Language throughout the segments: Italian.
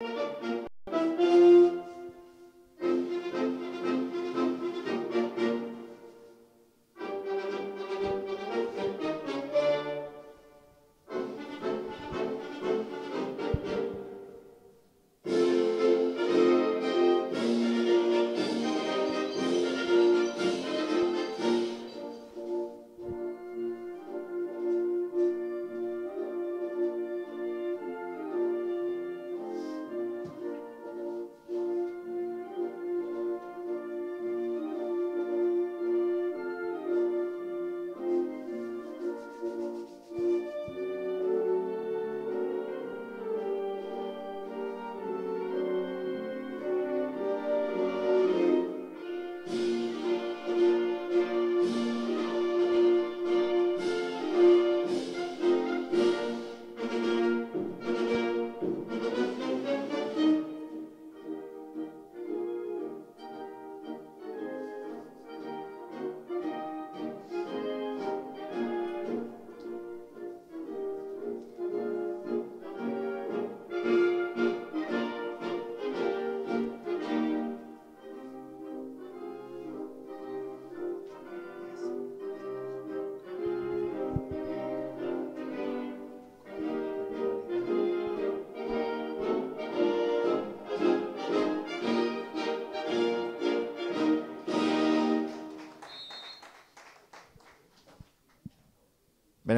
Thank you.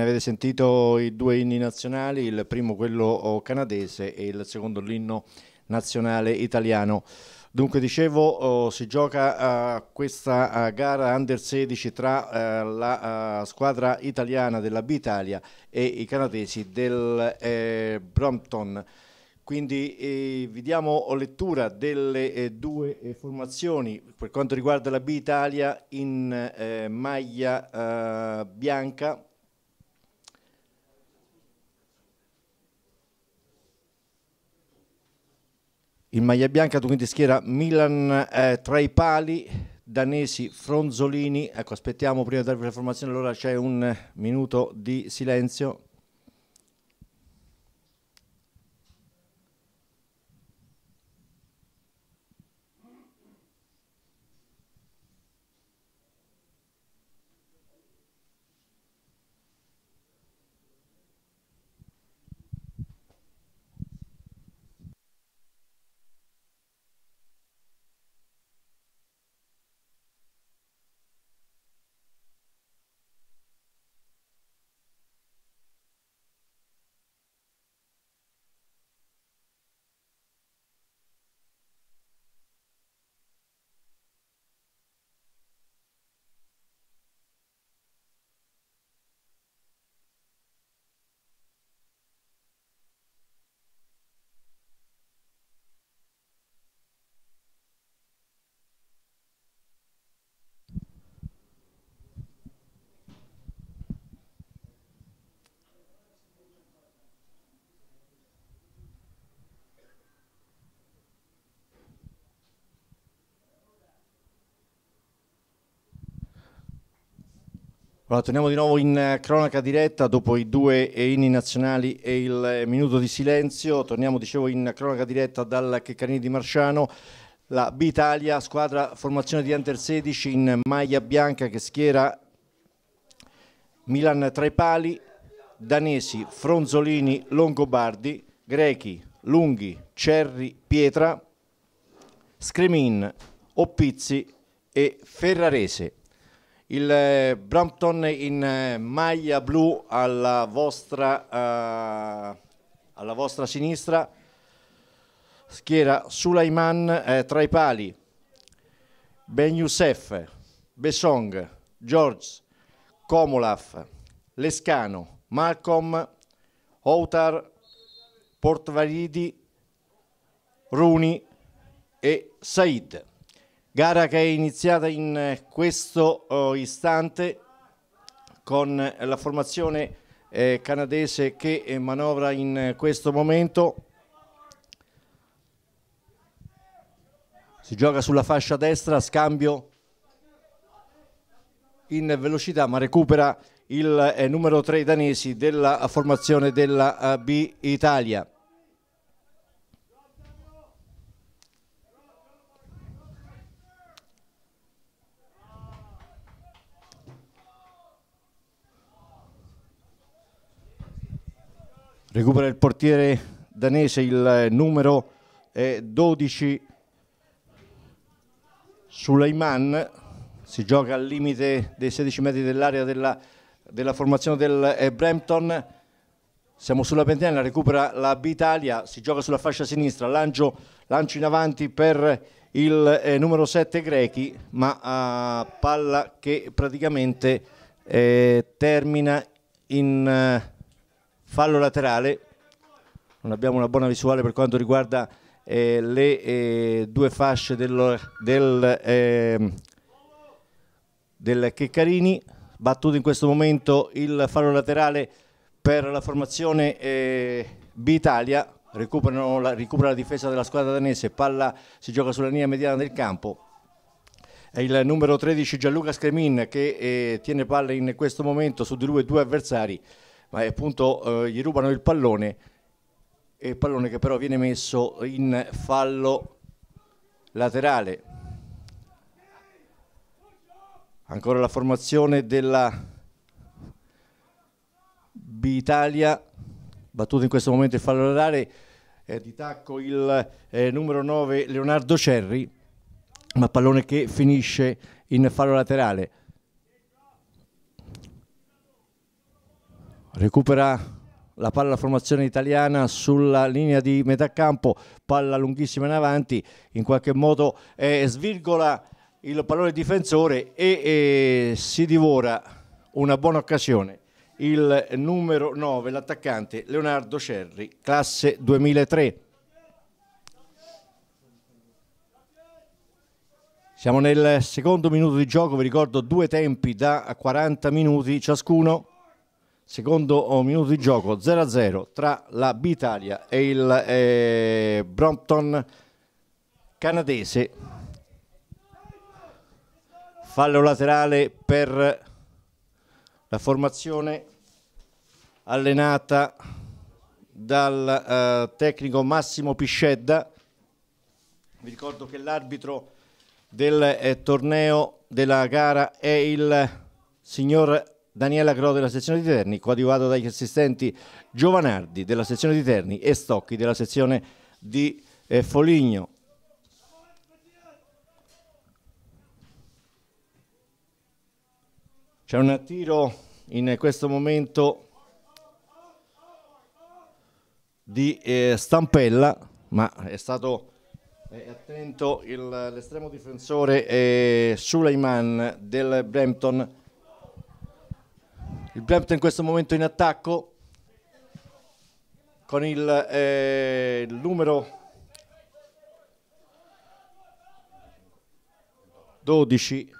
Bene, avete sentito i due inni nazionali, il primo quello oh, canadese e il secondo l'inno nazionale italiano. Dunque dicevo, oh, si gioca uh, questa uh, gara under 16 tra uh, la squadra italiana della B-Italia e i canadesi del eh, Brompton. Quindi eh, vi diamo lettura delle eh, due formazioni. Per quanto riguarda la B-Italia in maglia bianca, In maglia bianca quindi schiera Milan eh, tra i pali, danesi Fronzolini. Ecco, aspettiamo prima di darvi la formazione, allora c'è un minuto di silenzio. Allora, torniamo di nuovo in eh, cronaca diretta dopo i due inni nazionali e il eh, minuto di silenzio. Torniamo, dicevo, in cronaca diretta dal Checcarini di Marciano. La B Italia, squadra formazione di Under 16 in maglia bianca che schiera Milan tra i pali, Danesi, Fronzolini, Longobardi, Grechi, Lunghi, Cerri, Pietra, Scremin, Oppizzi e Ferrarese il eh, Brampton in eh, maglia blu alla vostra, uh, alla vostra sinistra schiera Sulaiman eh, tra i pali Ben Youssef Besong George Komolaf Lescano Malcolm Outar Portvalidi Runi e Said Gara che è iniziata in eh, questo oh, istante con la formazione eh, canadese che eh, manovra in questo momento. Si gioca sulla fascia destra, scambio in velocità ma recupera il numero 3 danesi della formazione della B Italia. Recupera il portiere danese il eh, numero 12 Suleiman. Si gioca al limite dei 16 metri dell'area della, della, formazione del eh, Brampton. Siamo sulla pentina, recupera la Bitalia, si gioca sulla fascia sinistra, lancio, lancio in avanti per il eh, numero 7 Grechi, ma eh, palla che praticamente eh, termina in eh, fallo laterale, non abbiamo una buona visuale per quanto riguarda eh, le eh, due fasce del, del, eh, del Checcarini, battuto in questo momento il fallo laterale per la formazione eh, B-Italia, recupera la difesa della squadra danese, palla si gioca sulla linea mediana del campo, è il numero 13 Gianluca Scremin che eh, tiene palla in questo momento su di lui due avversari, ma appunto eh, gli rubano il pallone, il pallone che però viene messo in fallo laterale. Ancora la formazione della B-Italia, battuto in questo momento il fallo laterale, eh, di tacco il eh, numero 9 Leonardo Cerri, ma pallone che finisce in fallo laterale. recupera la palla alla formazione italiana sulla linea di metà campo, palla lunghissima in avanti, in qualche modo eh, svirgola il pallone difensore e eh, si divora una buona occasione il numero 9, l'attaccante Leonardo Cerri, classe 2003. Siamo nel secondo minuto di gioco, vi ricordo due tempi da 40 minuti ciascuno. Secondo minuto di gioco 0-0 tra la b e il eh, Brompton canadese. Fallo laterale per la formazione allenata dal eh, tecnico Massimo Piscedda. Vi ricordo che l'arbitro del eh, torneo della gara è il signor Daniela Cro della sezione di Terni, coadiuvato dagli assistenti Giovanardi della sezione di Terni e Stocchi della sezione di eh, Foligno. C'è un tiro in questo momento di eh, stampella, ma è stato eh, attento l'estremo difensore eh, Suleiman del Brampton il Brampton in questo momento in attacco con il, eh, numero 12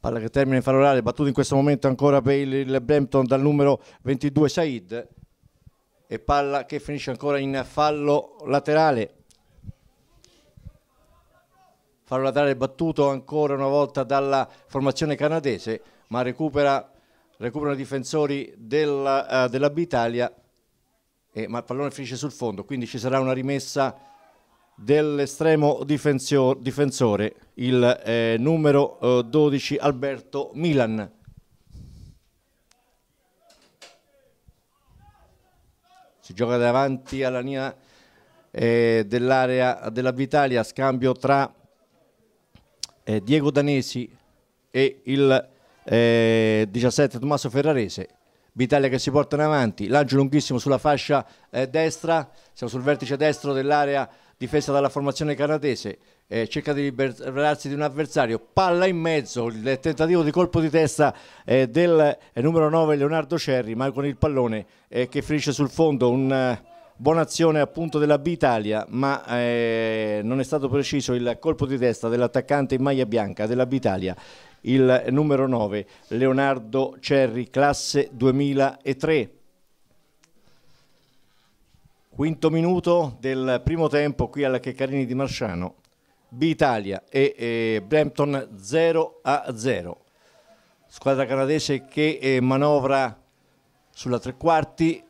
palla che termina in falorale battuto in questo momento ancora per il Brampton dal numero 22 Said e palla che finisce ancora in fallo laterale Faro laterale battuto ancora una volta dalla formazione canadese, ma recupera, recuperano i difensori della, uh, dell'Abitalia, eh, ma il pallone finisce sul fondo, quindi ci sarà una rimessa dell'estremo difensore, il eh, numero uh, eh, 12 Alberto Milan. Si gioca davanti alla linea eh, dell'area dell'Abitalia, scambio tra eh, Diego Danesi e il eh, 17 Tommaso Ferrarese. Vitalia che si portano avanti, lancio lunghissimo sulla fascia eh, destra, siamo sul vertice destro dell'area difesa dalla formazione canadese, eh, cerca di liberarsi di un avversario, palla in mezzo, il tentativo di colpo di testa eh, del eh, numero 9 Leonardo Cerri, ma con il pallone eh, che finisce sul fondo, un eh, buona azione appunto della B Italia, ma eh, non è stato preciso il colpo di testa dell'attaccante in maglia bianca della B Italia, il numero 9, Leonardo Cerri, classe 2003. Quinto minuto del primo tempo qui alla Checcarini di Marciano, B Italia e, e eh, Brampton 0 a 0. Squadra canadese che eh, manovra sulla tre quarti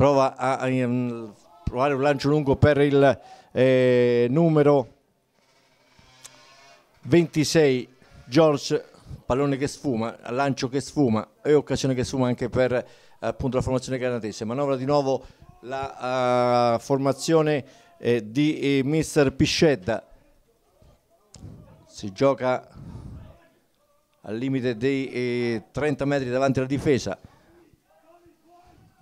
prova a, a, a provare un lancio lungo per il eh, numero 26 George pallone che sfuma, lancio che sfuma e occasione che sfuma anche per appunto la formazione canadese manovra di nuovo la uh, formazione eh, di eh, mister Piscedda si gioca al limite dei 30 eh, metri davanti alla difesa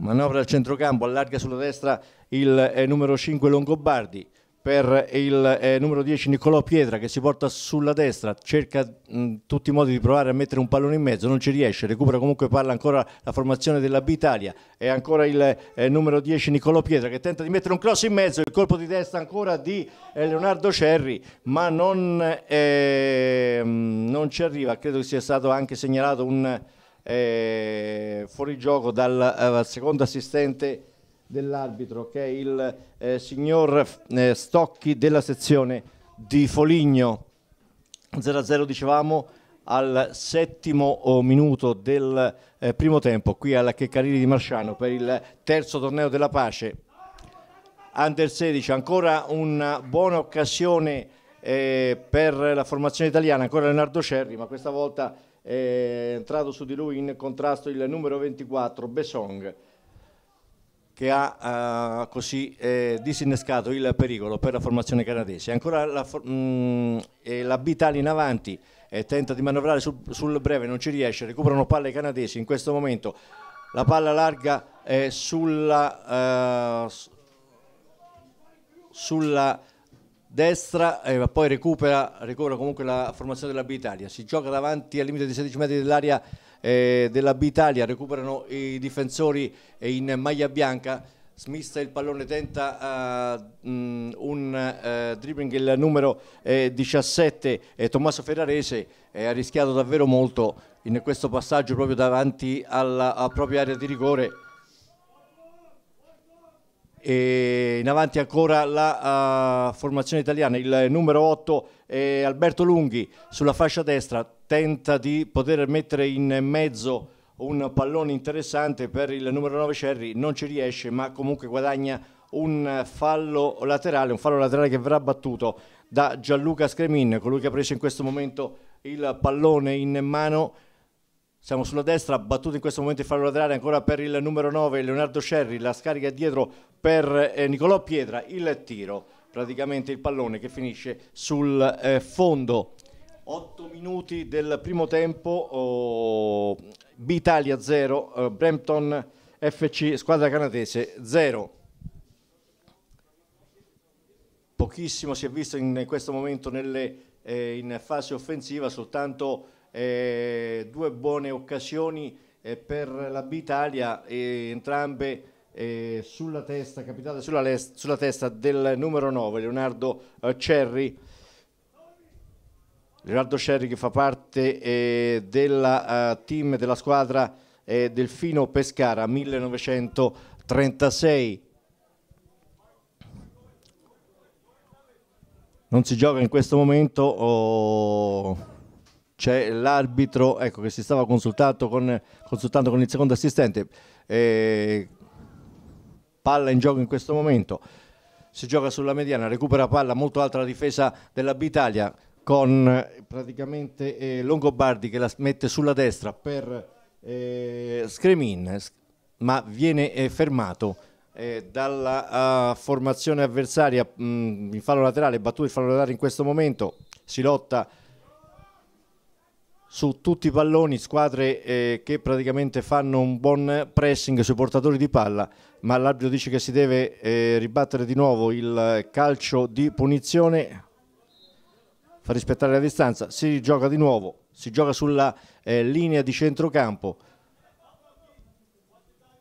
Manovra al centrocampo, allarga sulla destra il eh, numero 5 Longobardi per il eh, numero 10 Niccolò Pietra che si porta sulla destra, cerca in tutti i modi di provare a mettere un pallone in mezzo, non ci riesce, recupera comunque palla ancora la formazione della Bitalia e ancora il eh, numero 10 Niccolò Pietra che tenta di mettere un cross in mezzo, il colpo di testa ancora di eh, Leonardo Cerri ma non, eh, non ci arriva, credo che sia stato anche segnalato un eh, fuori gioco dal eh, secondo assistente dell'arbitro che è il eh, signor eh, Stocchi della sezione di Foligno 0-0 dicevamo al settimo oh, minuto del eh, primo tempo qui alla Checcarini di Marciano per il terzo torneo della pace Under 16 ancora una buona occasione eh, per la formazione italiana ancora Leonardo Cerri ma questa volta è entrato su di lui in contrasto il numero 24 Besong che ha eh, così eh, disinnescato il pericolo per la formazione canadese. Ancora la, mh, mm, la Bitali in avanti e eh, tenta di manovrare sul, sul, breve, non ci riesce, recuperano palle canadesi in questo momento. La palla larga è eh, sulla, eh, sulla destra, eh, poi recupera, recupera comunque la formazione della Bitalia. Si gioca davanti al limite di 16 metri dell'area eh, della Bitalia, recuperano i difensori eh, in maglia bianca. Smista il pallone, tenta uh, mh, un uh, dribbling il numero eh, 17, eh, Tommaso Ferrarese ha rischiato davvero molto in questo passaggio proprio davanti alla propria area di rigore e in avanti ancora la uh, formazione italiana, il numero 8 eh, Alberto Lunghi sulla fascia destra tenta di poter mettere in mezzo un pallone interessante per il numero 9 Cerri, non ci riesce ma comunque guadagna un fallo laterale, un fallo laterale che verrà battuto da Gianluca Scremin, colui che ha preso in questo momento il pallone in mano siamo sulla destra, battuto in questo momento il fallo laterale ancora per il numero 9 Leonardo Cerri, la scarica dietro per eh, Nicolò Pietra, il tiro, praticamente il pallone che finisce sul eh, fondo. 8 minuti del primo tempo, oh, B-Italia 0, eh, Brampton FC, squadra canadese 0 pochissimo si è visto in questo momento nelle, eh, in fase offensiva, soltanto eh, due buone occasioni eh, per la Bitalia, entrambe eh, sulla testa, capitate sulla, sulla, testa del numero 9, Leonardo eh, Cerri. Leonardo Cerri che fa parte eh, della uh, team, della squadra Delfino Pescara 1936. non si gioca in questo momento. Oh c'è l'arbitro ecco, che si stava consultando con, consultando con il secondo assistente. E palla in gioco in questo momento. Si gioca sulla mediana, recupera palla molto alta la difesa della Bitalia con eh, praticamente eh, Longobardi che la mette sulla destra per eh, Scremin, ma viene eh, fermato eh, dalla uh, formazione avversaria mh, mm, in fallo laterale, battuto il fallo laterale in questo momento, si lotta su tutti i palloni, squadre eh, che praticamente fanno un buon pressing sui portatori di palla, ma l'arbitro dice che si deve eh, ribattere di nuovo il calcio di punizione, fa rispettare la distanza, si gioca di nuovo, si gioca sulla eh, linea di centrocampo,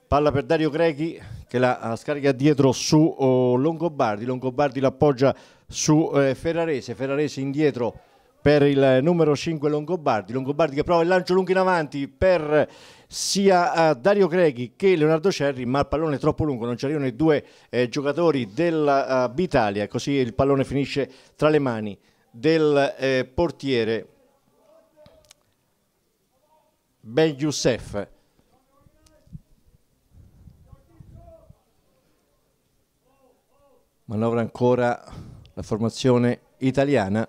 palla per Dario Grechi che la scarica dietro su oh, Longobardi, Longobardi l'appoggia su eh, Ferrarese, Ferrarese indietro per il numero 5 Longobardi. Longobardi che prova il lancio lungo in avanti per sia eh, Dario Greghi che Leonardo Cerri, ma il pallone è troppo lungo, non ci arrivano i due eh, giocatori della uh, eh, Bitalia, così il pallone finisce tra le mani del eh, portiere Ben Youssef. Manovra ancora la formazione italiana.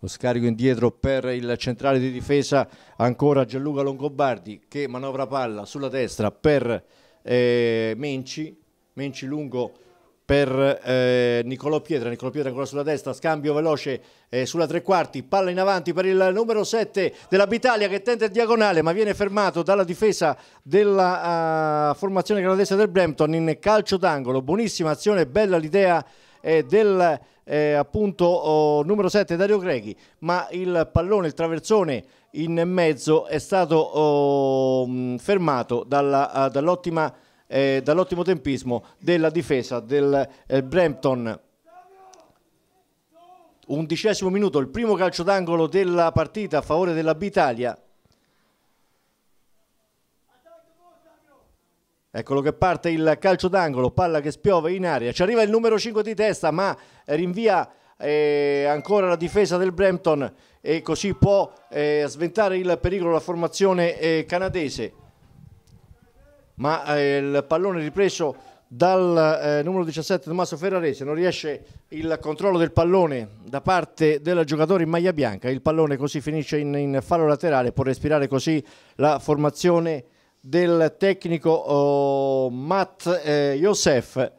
Lo scarico indietro per il centrale di difesa ancora Gianluca Longobardi che manovra palla sulla destra per eh, Menci, Menci lungo per eh, Niccolò Pietra, Niccolò Pietra ancora sulla destra, scambio veloce eh, sulla tre quarti, palla in avanti per il numero 7 della Bitalia che tenta il diagonale ma viene fermato dalla difesa della uh, formazione canadese del Brampton in calcio d'angolo, buonissima azione, bella l'idea eh, del eh, appunto oh, numero 7 Dario Greghi, ma il pallone, il traversone in mezzo è stato oh, mm, fermato dalla, ah, dall'ottima, eh, dall'ottimo tempismo della difesa del eh, Brampton. Undicesimo minuto, il primo calcio d'angolo della partita a favore della Bitalia Eccolo che parte il calcio d'angolo, palla che spiove in aria, ci arriva il numero 5 di testa ma rinvia eh, ancora la difesa del Brampton e così può eh, sventare il pericolo la formazione eh, canadese. Ma eh, il pallone ripreso dal eh, numero 17 Tommaso Ferrarese, non riesce il controllo del pallone da parte del giocatore in maglia bianca, il pallone così finisce in, in fallo laterale, può respirare così la formazione canadese del tecnico oh, Matt eh, Josef.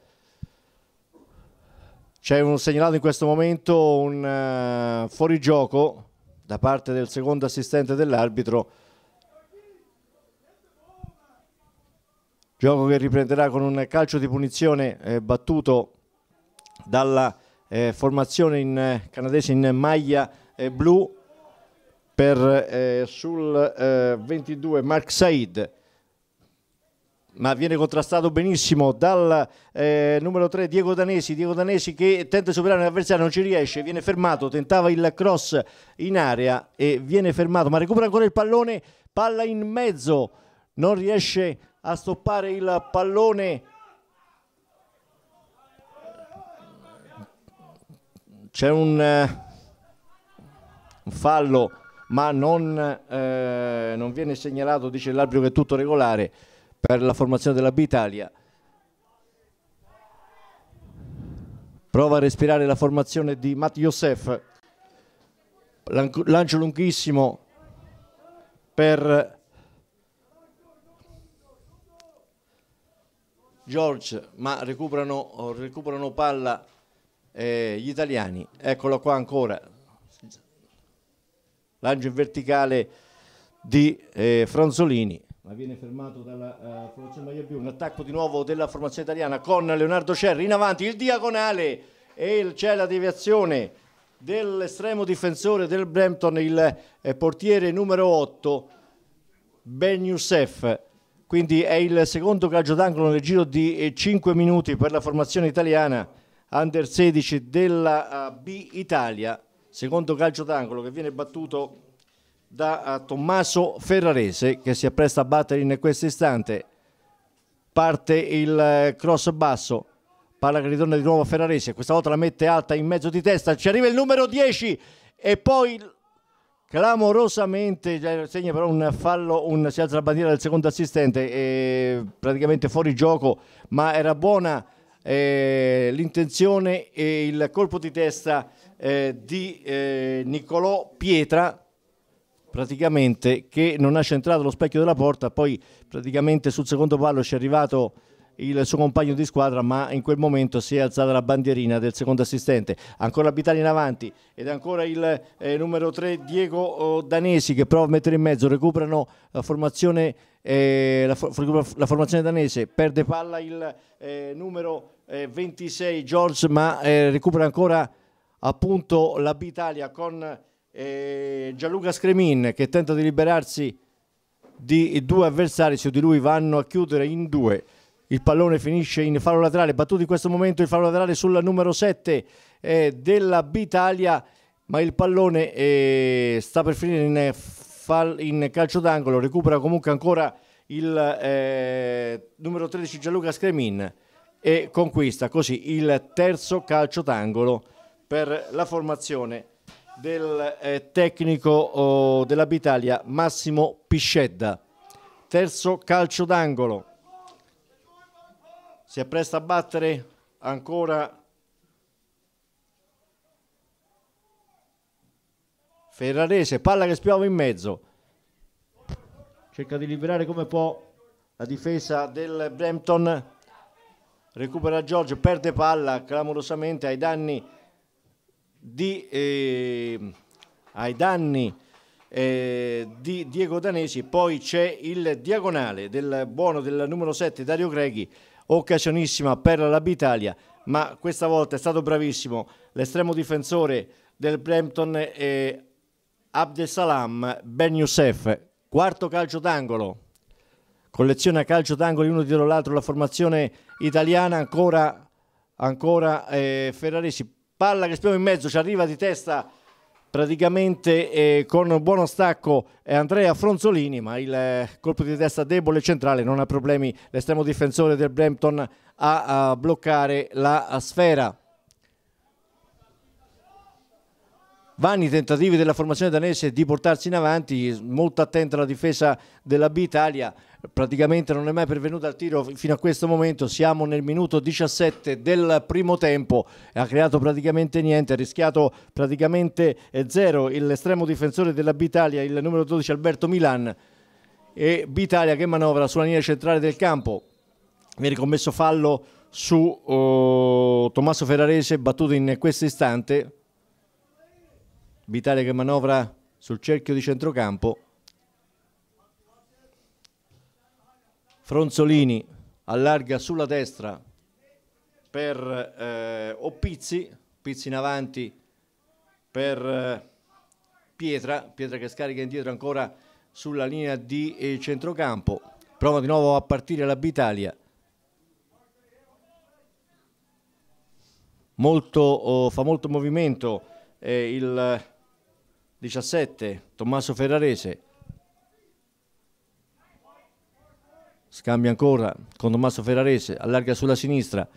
C'è un segnalato in questo momento un uh, fuorigioco da parte del secondo assistente dell'arbitro. Gioco che riprenderà con un calcio di punizione eh, battuto dalla eh, formazione in, eh, canadese in maglia eh, blu per, sul 22 Mark Said ma viene contrastato benissimo dal eh, numero 3 Diego Danesi, Diego Danesi che tenta di superare l'avversario, non ci riesce, viene fermato, tentava il cross in area e viene fermato, ma recupera ancora il pallone, palla in mezzo, non riesce a stoppare il pallone. C'è un, eh, un fallo ma non, eh, non viene segnalato, dice l'arbitro che è tutto regolare per la formazione della B Italia. Prova a respirare la formazione di Matt Youssef. Lancio lunghissimo per George, ma recuperano, recuperano palla eh, gli italiani. Eccolo qua ancora. Lancio in verticale di eh, Franzolini ma viene fermato dalla uh, eh, formazione Maglia Blu. Un attacco di nuovo della formazione italiana con Leonardo Cerri in avanti, il diagonale e c'è la deviazione dell'estremo difensore del Brampton, il eh, portiere numero 8, Ben Youssef. Quindi è il secondo calcio d'angolo nel giro di 5 eh, minuti per la formazione italiana under 16 della eh, B Italia. Secondo calcio d'angolo che viene battuto da eh, Tommaso Ferrarese che si appresta a battere in questo istante. Parte il eh, cross basso, palla che ritorna di nuovo a Ferrarese, questa volta la mette alta in mezzo di testa, ci arriva il numero 10 e poi clamorosamente segna però un fallo, un, si alza la bandiera del secondo assistente, praticamente fuori gioco, ma era buona eh, l'intenzione e il colpo di testa eh, di eh, Niccolò Pietra praticamente che non ha centrato lo specchio della porta, poi praticamente sul secondo palo ci è arrivato il suo compagno di squadra, ma in quel momento si è alzata la bandierina del secondo assistente. Ancora Bitali in avanti ed ancora il eh, numero 3 Diego eh, Danesi che prova a mettere in mezzo, recuperano la formazione, eh, la, la formazione danese, perde palla il eh, numero 26 eh, George, ma eh, recupera ancora appunto la Bitalia con e eh, Gianluca Scremin che tenta di liberarsi di due avversari su di lui vanno a chiudere in due il pallone finisce in fallo laterale battuto in questo momento il fallo laterale sulla numero 7 eh, della Bitalia ma il pallone eh, sta per finire in, in calcio d'angolo recupera comunque ancora il eh, numero 13 Gianluca Scremin e conquista così il terzo calcio d'angolo per la formazione del eh, tecnico oh, dell'Abitalia Massimo Piscedda. Terzo calcio d'angolo. Si appresta a battere ancora Ferrarese, palla che spiova in mezzo. Cerca di liberare come può la difesa del Brampton. Recupera Giorgio, perde palla clamorosamente ai danni di, eh, ai danni eh, di Diego Danesi, poi c'è il diagonale del buono del numero 7 Dario Greghi, occasionissima per la l'Abitalia, ma questa volta è stato bravissimo l'estremo difensore del Brampton eh, Abdesalam Ben Youssef, quarto calcio d'angolo. Collezione a calcio d'angolo uno dietro l'altro la formazione italiana ancora, ancora eh, Ferraresi palla che spiamo in mezzo, ci arriva di testa praticamente eh, con un buono stacco eh, Andrea Fronzolini, ma il eh, colpo di testa debole centrale non ha problemi l'estremo difensore del Brampton a, a eh, bloccare la sfera. vanni i tentativi della formazione danese di portarsi in avanti, molto attenta alla difesa della B Italia, praticamente non è mai pervenuta al tiro fino a questo momento, siamo nel minuto 17 del primo tempo, ha creato praticamente niente, ha rischiato praticamente eh, zero l'estremo difensore della B Italia, il numero 12 Alberto Milan e B Italia che manovra sulla linea centrale del campo, viene commesso fallo su uh, Tommaso Ferrarese battuto in questo istante Vitale che manovra sul cerchio di centrocampo. Fronzolini allarga sulla destra per eh, Oppizzi, Pizzi in avanti per eh, Pietra, Pietra che scarica indietro ancora sulla linea di centrocampo, prova di nuovo a partire la Bitalia. Molto, oh, fa molto movimento eh, il 17 Tommaso Ferrarese scambia ancora con Tommaso Ferrarese allarga sulla sinistra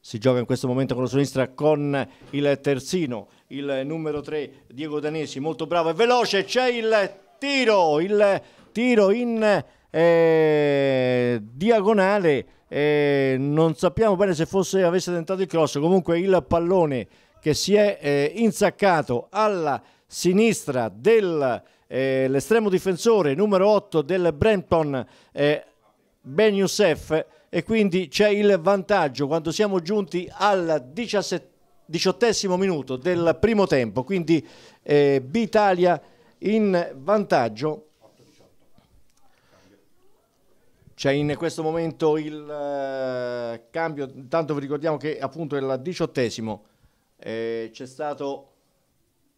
si gioca in questo momento con la sinistra con il terzino il numero 3 Diego Danesi molto bravo e veloce c'è il tiro il tiro in eh, diagonale eh, non sappiamo bene se fosse, avesse tentato il cross comunque il pallone che si è eh, insaccato alla sinistra dell'estremo eh, difensore numero 8 del Brenton eh, Ben Youssef e quindi c'è il vantaggio quando siamo giunti al 17, diciottesimo minuto del primo tempo quindi eh, B-Italia in vantaggio c'è in questo momento il eh, cambio, intanto vi ricordiamo che appunto è il diciottesimo, eh, c'è stato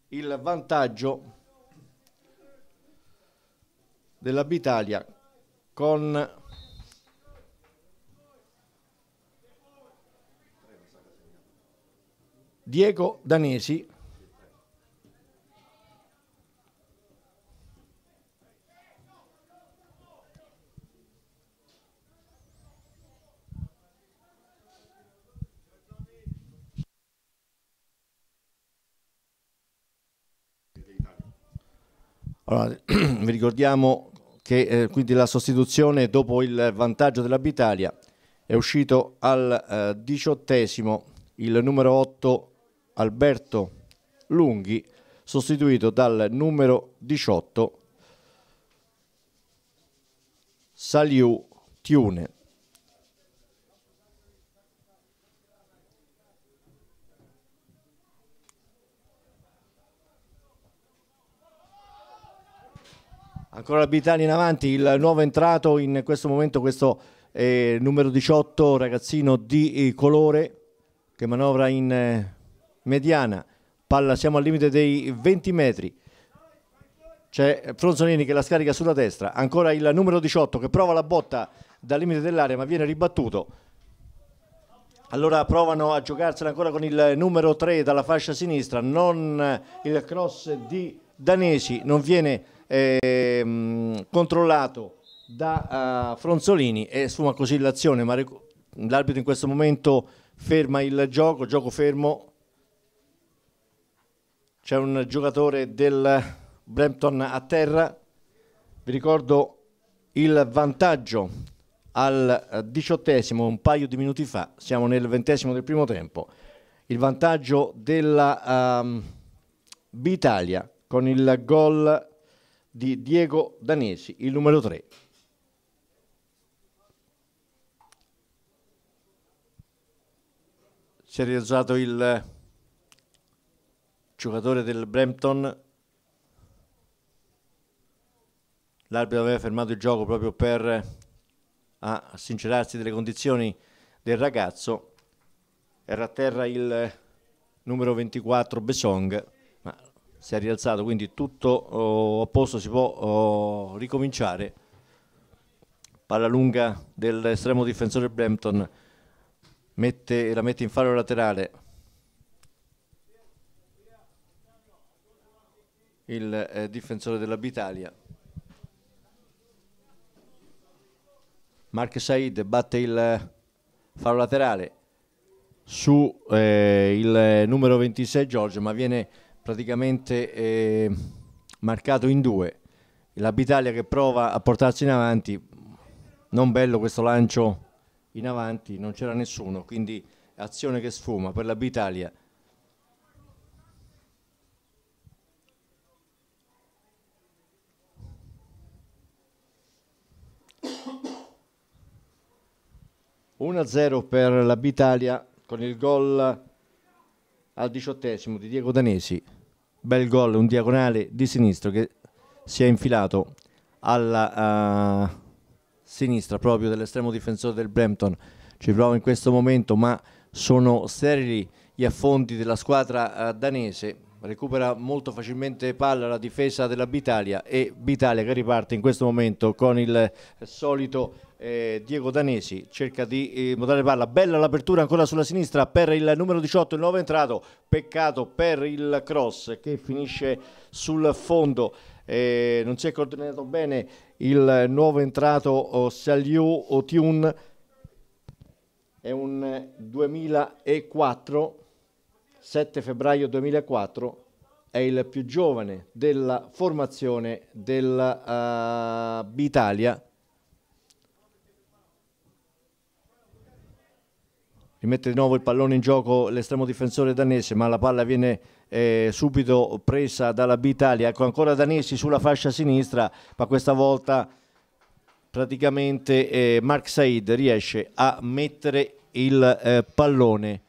il vantaggio della Bitalia con Diego Danesi Allora, vi ricordiamo che eh, quindi la sostituzione dopo il vantaggio dell'Abitalia è uscito al eh, diciottesimo il numero 8 Alberto Lunghi sostituito dal numero 18 Saliu Tune. Ancora Bitani in avanti, il nuovo entrato in questo momento, questo eh, numero 18, ragazzino di eh, colore che manovra in eh, mediana, palla siamo al limite dei 20 metri. C'è Fronzolini che la scarica sulla destra, ancora il numero 18 che prova la botta dal limite dell'area ma viene ribattuto. Allora provano a giocarsela ancora con il numero 3 dalla fascia sinistra, non eh, il cross di Danesi, non viene ribattuto eh, controllato da uh, Fronzolini e su così l'azione ma l'arbitro in questo momento ferma il gioco, gioco fermo, c'è un giocatore del Brampton a terra, vi ricordo il vantaggio al diciottesimo, un paio di minuti fa, siamo nel ventesimo del primo tempo, il vantaggio della um, Bitalia con il gol di Diego Danesi, il numero 3. Si è rialzato il giocatore del Brampton. L'arbitro aveva fermato il gioco proprio per sincerarsi delle condizioni del ragazzo. Era a terra il numero 24 Besong si è rialzato, quindi tutto oh, a posto, si può oh, ricominciare. Palla lunga dell'estremo difensore Brampton, mette, la mette in fallo laterale. Il eh, difensore Bitalia Mark Said batte il eh, fallo laterale su eh, il eh, numero 26 Giorgio ma viene praticamente eh, marcato in due. La che prova a portarsi in avanti, non bello questo lancio in avanti, non c'era nessuno, quindi azione che sfuma per la Bitalia. Una 0 per la con il gol al diciottesimo di Diego Danesi bel gol, un diagonale di sinistro che si è infilato alla uh, sinistra proprio dell'estremo difensore del Brampton. Ci provo in questo momento ma sono sterili gli affondi della squadra uh, danese recupera molto facilmente palla la difesa della Bitalia e Bitalia che riparte in questo momento con il solito eh, Diego Danesi cerca di eh, modare palla bella l'apertura ancora sulla sinistra per il numero 18 il nuovo entrato peccato per il cross che finisce sul fondo eh, non si è coordinato bene il nuovo entrato oh, Saliu Otun è un 2004 eh, 7 febbraio 2004, è il più giovane della formazione del uh, eh, Bitalia. Rimette di nuovo il pallone in gioco l'estremo difensore danese, ma la palla viene eh, subito presa dalla Bitalia. Ecco ancora Danesi sulla fascia sinistra, ma questa volta praticamente eh, Mark Said riesce a mettere il eh, pallone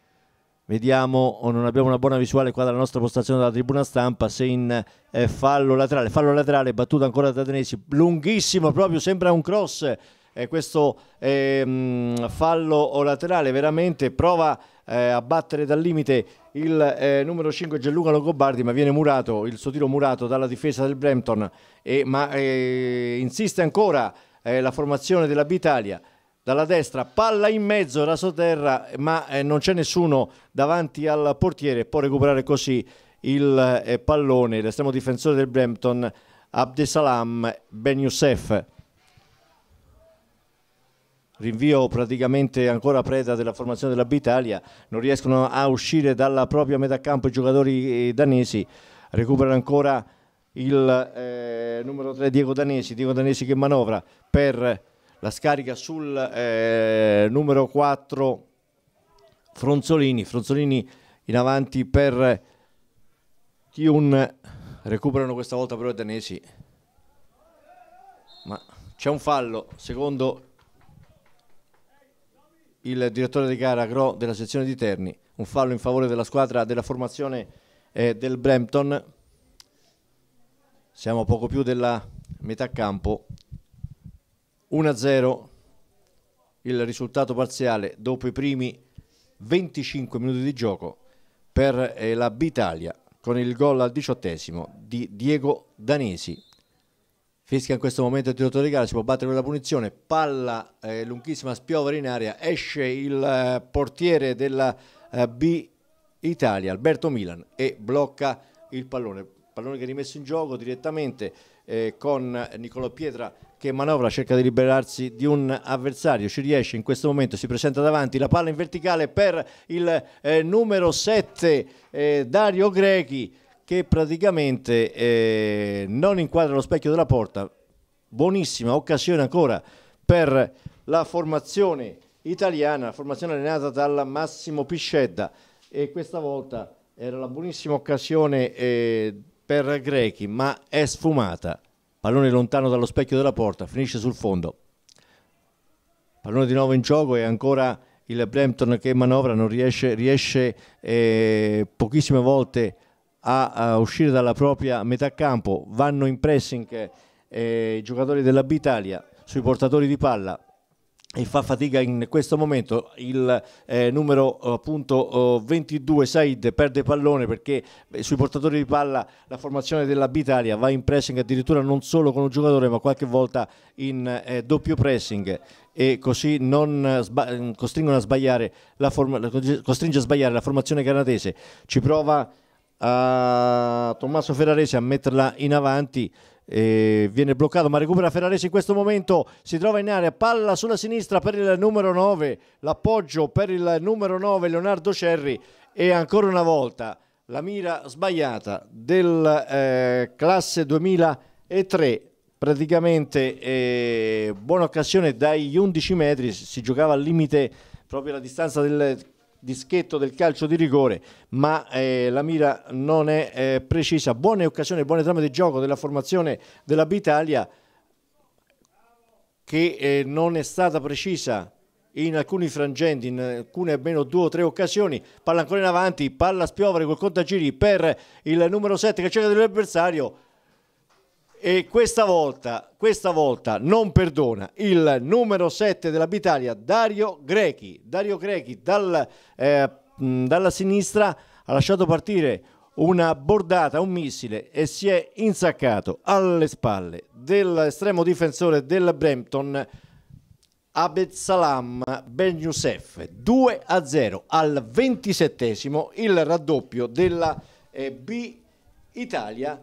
vediamo o non abbiamo una buona visuale qua dalla nostra postazione della tribuna stampa se in eh, fallo laterale fallo laterale battuta ancora da Tenesi lunghissimo proprio sembra un cross eh, questo eh, fallo laterale veramente prova eh, a battere dal limite il eh, numero 5 Gianluca Longobardi ma viene murato il suo tiro murato dalla difesa del Brampton e, ma eh, insiste ancora la formazione della Bitalia dalla destra, palla in mezzo rasoterra, ma eh, non c'è nessuno davanti al portiere, può recuperare così il eh, pallone l'estremo difensore del Brampton Abdesalam Ben Youssef. Rinvio praticamente ancora preda della formazione della Bitalia, non riescono a uscire dalla propria metà campo i giocatori eh, danesi, recuperano ancora il eh, numero 3 Diego Danesi, Diego Danesi che manovra per la scarica sul eh, numero 4 Fronzolini, Fronzolini in avanti per Tiun, recuperano questa volta però i danesi, ma c'è un fallo secondo il direttore di gara Gro della sezione di Terni, un fallo in favore della squadra della formazione eh, del Brampton, siamo a poco più della metà campo 1-0 il risultato parziale dopo i primi 25 minuti di gioco per eh, la Bitalia con il gol al diciottesimo di Diego Danesi. Fischia in questo momento il tiro di gara, si può battere la punizione, palla eh, lunghissima, spiovere in aria, esce il eh, portiere della eh, B Italia, Alberto Milan, e blocca il pallone. Pallone che è rimesso in gioco direttamente eh, con Niccolò Pietra che manovra cerca di liberarsi di un avversario, ci riesce in questo momento, si presenta davanti, la palla in verticale per il eh, numero 7 eh, Dario Grechi che praticamente eh, non inquadra lo specchio della porta, buonissima occasione ancora per la formazione italiana, la formazione allenata dal Massimo Piscedda e questa volta era la buonissima occasione eh, per Grechi ma è sfumata Pallone lontano dallo specchio della porta, finisce sul fondo. Pallone di nuovo in gioco e ancora il Brampton che manovra, non riesce, riesce eh, pochissime volte a, a, uscire dalla propria metà campo. Vanno in pressing eh, i giocatori della B Italia sui portatori di palla e fa fatica in questo momento il eh, numero eh, appunto 22 Said perde pallone perché eh, sui portatori di palla la formazione della Bitalia va in pressing addirittura non solo con un giocatore ma qualche volta in eh, doppio pressing e così non eh, mm, costringono a sbagliare la costringe a sbagliare la formazione canadese ci prova a ah, Tommaso Ferrarese a metterla in avanti e viene bloccato ma recupera Ferraresi in questo momento si trova in area palla sulla sinistra per il numero 9 l'appoggio per il numero 9 Leonardo Cerri e ancora una volta la mira sbagliata del eh, classe 2003 praticamente eh, buona occasione dagli 11 metri si giocava al limite proprio la distanza del dischetto del calcio di rigore, ma eh, la mira non è eh, precisa. Buone occasioni, buone trame di gioco della formazione della Bitalia che eh, non è stata precisa in alcuni frangenti, in alcune almeno due o tre occasioni, palla ancora in avanti, palla a spiovere col contagiri per il numero 7 che cerca dell'avversario, e questa volta, questa volta non perdona il numero 7 della Bitalia, Dario Grechi. Dario Grechi dal, eh, dalla sinistra ha lasciato partire una bordata, un missile e si è insaccato alle spalle dell'estremo difensore del Brampton Abed Salam Ben Youssef 2 a 0 al ventisettesimo il raddoppio della eh, B Italia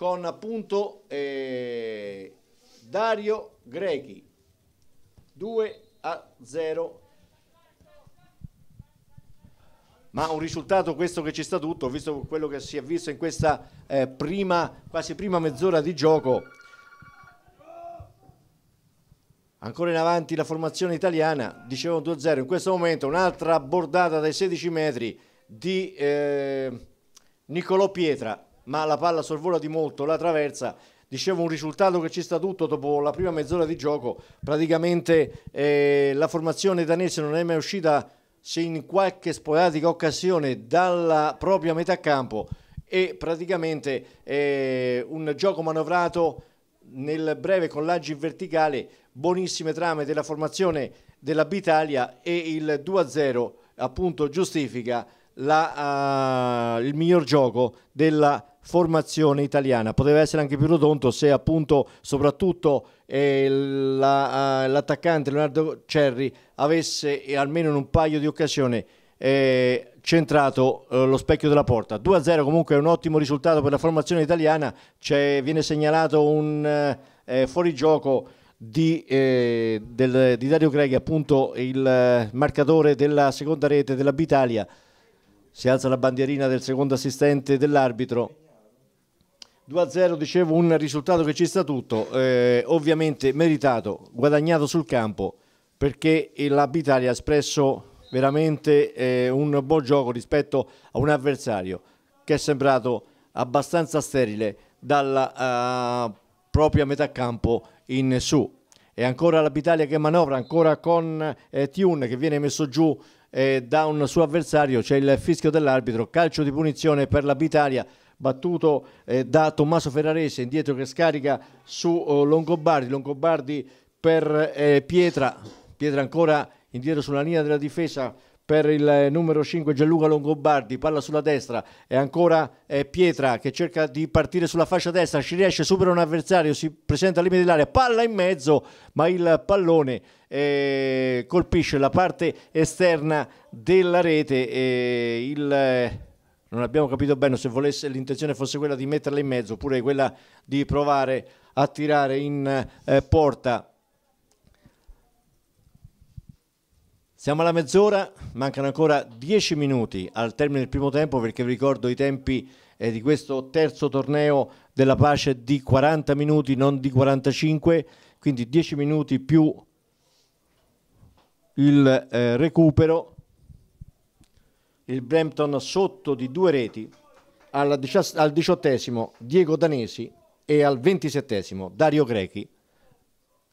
con appunto eh, Dario Grechi 2 a 0 ma un risultato questo che ci sta tutto visto quello che si è visto in questa eh, prima, quasi prima mezz'ora di gioco ancora in avanti la formazione italiana dicevo 2-0 a in questo momento un'altra bordata dai 16 metri di eh, Niccolò Pietra ma la palla sorvola di molto, la traversa dicevo un risultato che ci sta tutto dopo la prima mezz'ora di gioco praticamente eh, la formazione danese non è mai uscita se in qualche spoiatica occasione dalla propria metà campo e praticamente eh, un gioco manovrato nel breve con collaggi verticale buonissime trame della formazione della Bitalia e il 2-0 appunto giustifica la, uh, il miglior gioco della formazione italiana. Poteva essere anche più rotondo se appunto soprattutto eh, eh l'attaccante la, uh, Leonardo Cerri avesse eh, almeno in un paio di occasioni eh, centrato eh, lo specchio della porta. 2-0 comunque è un ottimo risultato per la formazione italiana, viene segnalato un eh, fuorigioco di, del, di Dario Greghi, appunto il marcatore della seconda rete della Bitalia si alza la bandierina del secondo assistente dell'arbitro 2-0, dicevo, un risultato che ci sta tutto, eh, ovviamente meritato, guadagnato sul campo, perché la Bitalia ha espresso veramente eh, un buon gioco rispetto a un avversario che è sembrato abbastanza sterile dalla uh, eh, propria metà campo in su. E ancora la Bitalia che manovra, ancora con eh, Tune che viene messo giù eh, da un suo avversario, c'è il fischio dell'arbitro, calcio di punizione per la Bitalia, battuto eh, da Tommaso Ferrarese, indietro che scarica su eh, Longobardi, Longobardi per eh, Pietra, Pietra ancora indietro sulla linea della difesa per il eh, numero 5 Gianluca Longobardi, palla sulla destra e ancora eh, Pietra che cerca di partire sulla fascia destra, ci riesce, supera un avversario, si presenta al limite dell'area, palla in mezzo, ma il pallone eh, colpisce la parte esterna della rete e il non abbiamo capito bene se volesse, l'intenzione fosse quella di metterla in mezzo oppure quella di provare a tirare in eh, porta. Siamo alla mezz'ora, mancano ancora 10 minuti al termine del primo tempo perché vi ricordo i tempi eh, di questo terzo torneo della pace di 40 minuti, non di 45, quindi 10 minuti più il eh, recupero il Brampton sotto di due reti al diciottesimo Diego Danesi e al ventisettesimo Dario Grechi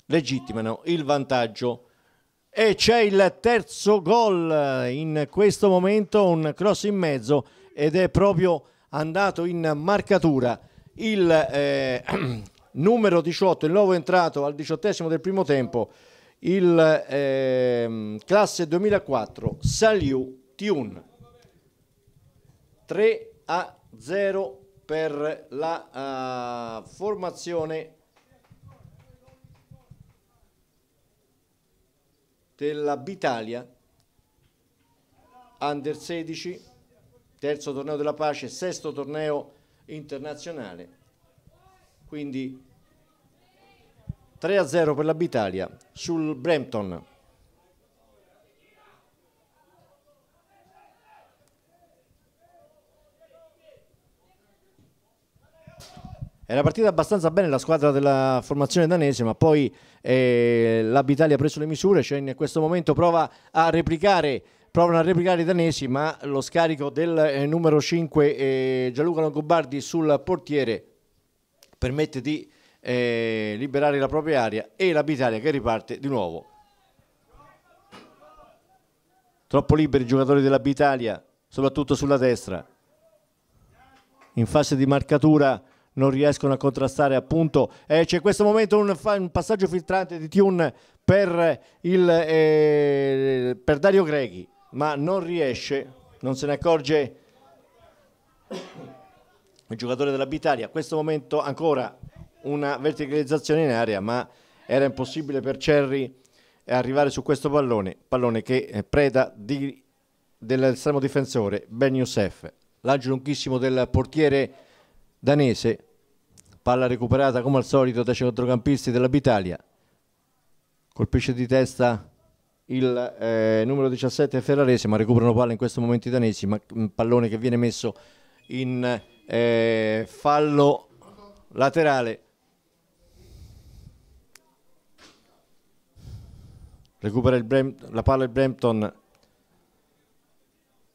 legittimano il vantaggio e c'è il terzo gol in questo momento un cross in mezzo ed è proprio andato in marcatura il eh, numero 18 il nuovo entrato al diciottesimo del primo tempo il eh, classe 2004 Saliu Tiun 3 a 0 per la uh, formazione della Bitalia Under 16 terzo torneo della pace sesto torneo internazionale quindi 3 a 0 per la Bitalia sul Brampton Era partita abbastanza bene la squadra della formazione danese, ma poi eh, l'Abitalia ha preso le misure, cioè in questo momento prova a replicare provano a replicare i danesi, ma lo scarico del eh, numero 5 eh, Gianluca Longobardi sul portiere permette di eh, liberare la propria area e l'Abitalia che riparte di nuovo. Troppo liberi i giocatori dell'Abitalia, soprattutto sulla destra. In fase di marcatura non riescono a contrastare appunto. Eh, c'è questo momento un, un, passaggio filtrante di Tune per, il, eh, per Dario Greghi, ma non riesce, non se ne accorge il giocatore della Bitalia. A questo momento ancora una verticalizzazione in area, ma era impossibile per Cerri arrivare su questo pallone, pallone che eh, preda di, dell'estremo difensore Ben Youssef, lancio lunghissimo del portiere danese palla recuperata come al solito dai centrocampisti della Bitalia colpisce di testa il eh, numero 17 Ferrarese ma recuperano palla in questo momento i danesi ma un mm, pallone che viene messo in eh, fallo laterale recupera la palla il Brampton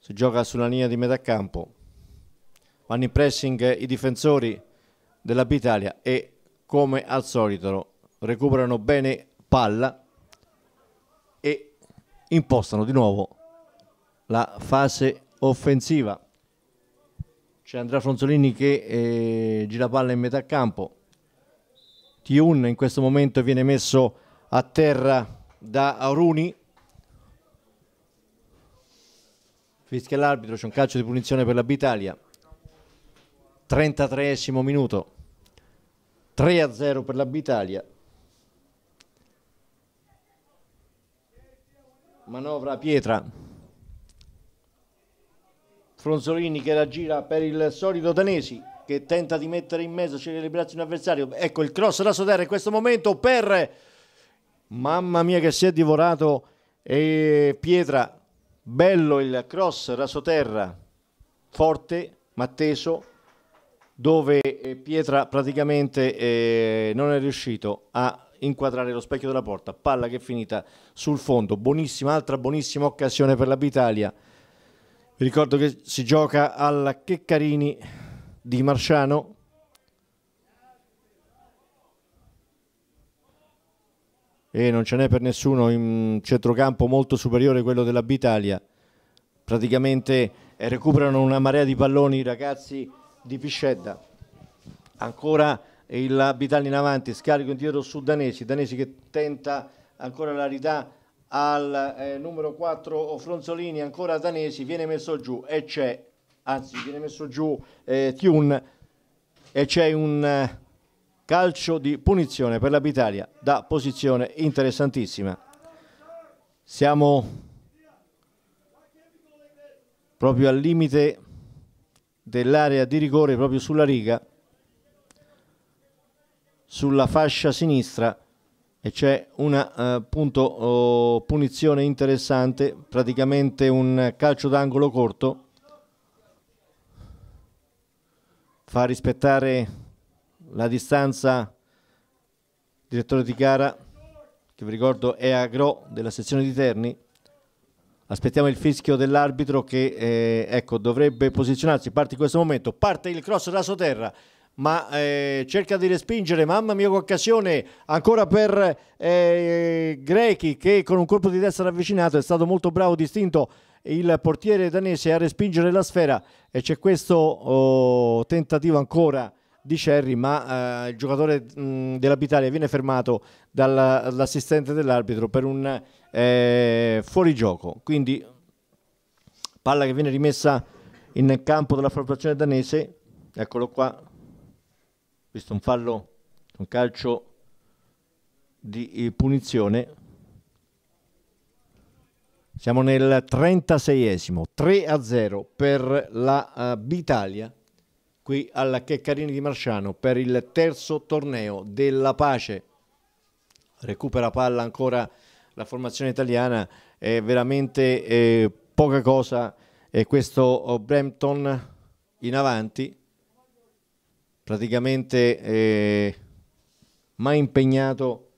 si gioca sulla linea di metà campo vanno in pressing i difensori della Bitalia e come al solito recuperano bene palla e impostano di nuovo la fase offensiva. C'è Andrea Fronzolini che eh, gira palla in metà campo. Tiun in questo momento viene messo a terra da Aruni. Fischia l'arbitro, c'è un calcio di punizione per la Bitalia. 33 minuto 3 a 0 per l'Abitalia manovra pietra Fronzolini che la gira per il solito Danesi che tenta di mettere in mezzo c'è cioè un avversario ecco il cross da Sodera in questo momento per mamma mia che si è divorato e Pietra bello il cross rasoterra forte ma teso dove eh, Pietra praticamente eh, non è riuscito a inquadrare lo specchio della porta, palla che è finita sul fondo, buonissima, altra buonissima occasione per la Bitalia. Vi ricordo che si gioca al Checcarini di Marciano. E non ce n'è per nessuno in centrocampo molto superiore a quello della Bitalia. Praticamente eh, recuperano una marea di palloni i ragazzi di Piscedda, ancora il Vitali in avanti, scarico indietro su Danesi, Danesi che tenta ancora la rità al eh, numero 4 Fronzolini, ancora Danesi, viene messo giù e c'è, anzi viene messo giù eh, Tune e c'è un eh, calcio di punizione per la Bitalia da posizione interessantissima. Siamo proprio al limite dell'area di rigore proprio sulla riga sulla fascia sinistra e c'è una eh, appunto oh, punizione interessante praticamente un calcio d'angolo corto fa rispettare la distanza direttore di gara che vi ricordo è agro della sezione di Terni aspettiamo il fischio dell'arbitro che eh, ecco, dovrebbe posizionarsi, parte in questo momento, parte il cross da sotterra ma eh, cerca di respingere, mamma mia che occasione ancora per eh, Grechi che con un colpo di destra ravvicinato è stato molto bravo, distinto il portiere danese a respingere la sfera e c'è questo oh, tentativo ancora di Cerri, ma eh, il giocatore mh, dell'Abitalia viene fermato dall'assistente dell'arbitro per un eh, fuorigioco. Quindi palla che viene rimessa in campo dalla formazione danese. Eccolo qua. Visto un fallo, un calcio di eh, punizione. Siamo nel 36esimo, 3 a 0 per la uh, Bitalia qui al Checcarini di Marciano per il terzo torneo della pace. Recupera palla ancora la formazione italiana, è veramente eh, poca cosa e questo Brampton in avanti, praticamente eh, mai impegnato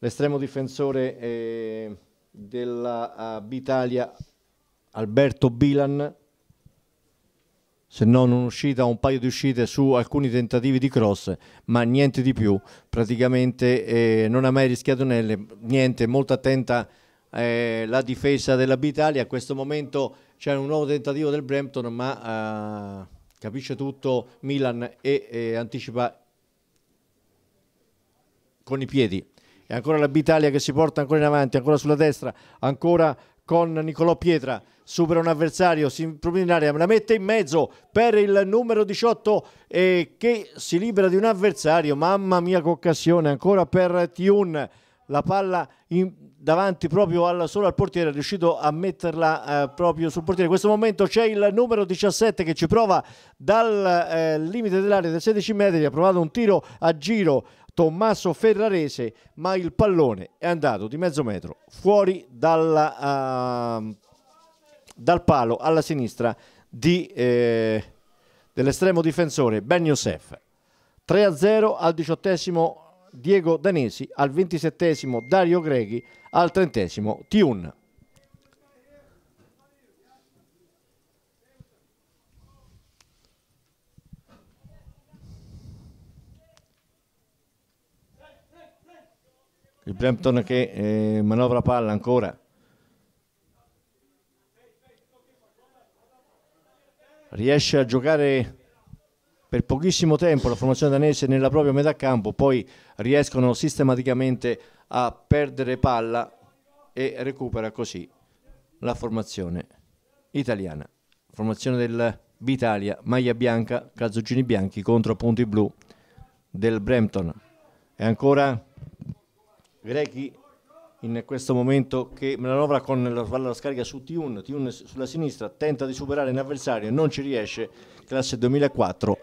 l'estremo difensore eh, della eh, Bitalia Alberto Bilan se non un'uscita un paio di uscite su alcuni tentativi di cross, ma niente di più. Praticamente eh, non ha mai rischiato niente, molto attenta eh, la difesa della Bitalia. A questo momento c'è un nuovo tentativo del Brampton, ma eh, capisce tutto Milan e eh, anticipa con i piedi. E ancora la Bitalia che si porta ancora in avanti, ancora sulla destra, ancora con Nicolò Pietra, supera un avversario, si improvvisa in area, la mette in mezzo per il numero 18 e eh, che si libera di un avversario, mamma mia che occasione ancora per Tiun, la palla in, davanti proprio al, solo al portiere, è riuscito a metterla eh, proprio sul portiere. In questo momento c'è il numero 17 che ci prova dal eh, limite dell'area dei 16 metri, ha provato un tiro a giro Tommaso Ferrarese, ma il pallone è andato di mezzo metro fuori dalla, uh, ehm, dal palo alla sinistra di, eh, dell'estremo difensore Ben Youssef. 3-0 al diciottesimo Diego Danesi, al ventisettesimo Dario Greghi, al trentesimo Tiun. Il Brampton che eh, manovra palla ancora. Riesce a giocare per pochissimo tempo la formazione danese nella propria metà campo, poi riescono sistematicamente a perdere palla e recupera così la formazione italiana. Formazione del Vitalia, maglia bianca, calzoncini bianchi contro punti blu del Brampton. E ancora grechi in questo momento che manovra con la, la scarica su Tiun, Tiun sulla sinistra, tenta di superare un avversario, non ci riesce, classe 2004,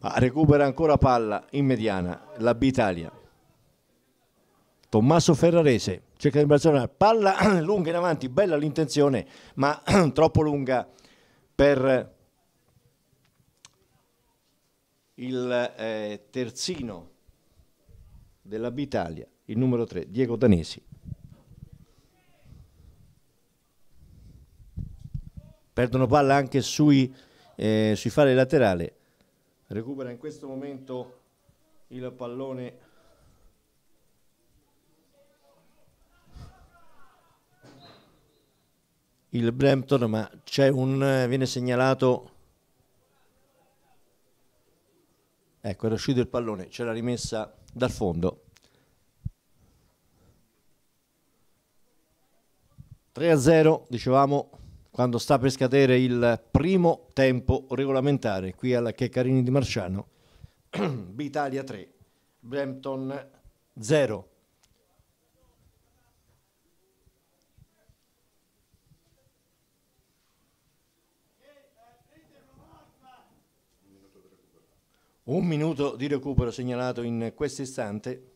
ma recupera ancora palla in mediana, la B-Italia. Tommaso Ferrarese cerca di imbarazionare, palla lunga in avanti, bella l'intenzione, ma troppo lunga per il eh, terzino della Bitalia, il numero 3, Diego Danesi. Perdono palla anche sui, eh, sui fari laterali. Recupera in questo momento il pallone il Brampton, ma c'è un viene segnalato ecco era uscito il pallone, c'è la rimessa dal fondo. 3 0, dicevamo, quando sta per scadere il primo tempo regolamentare qui alla Checcarini di Marciano. Bitalia 3, Brampton 0. Un minuto di recupero segnalato in questo istante,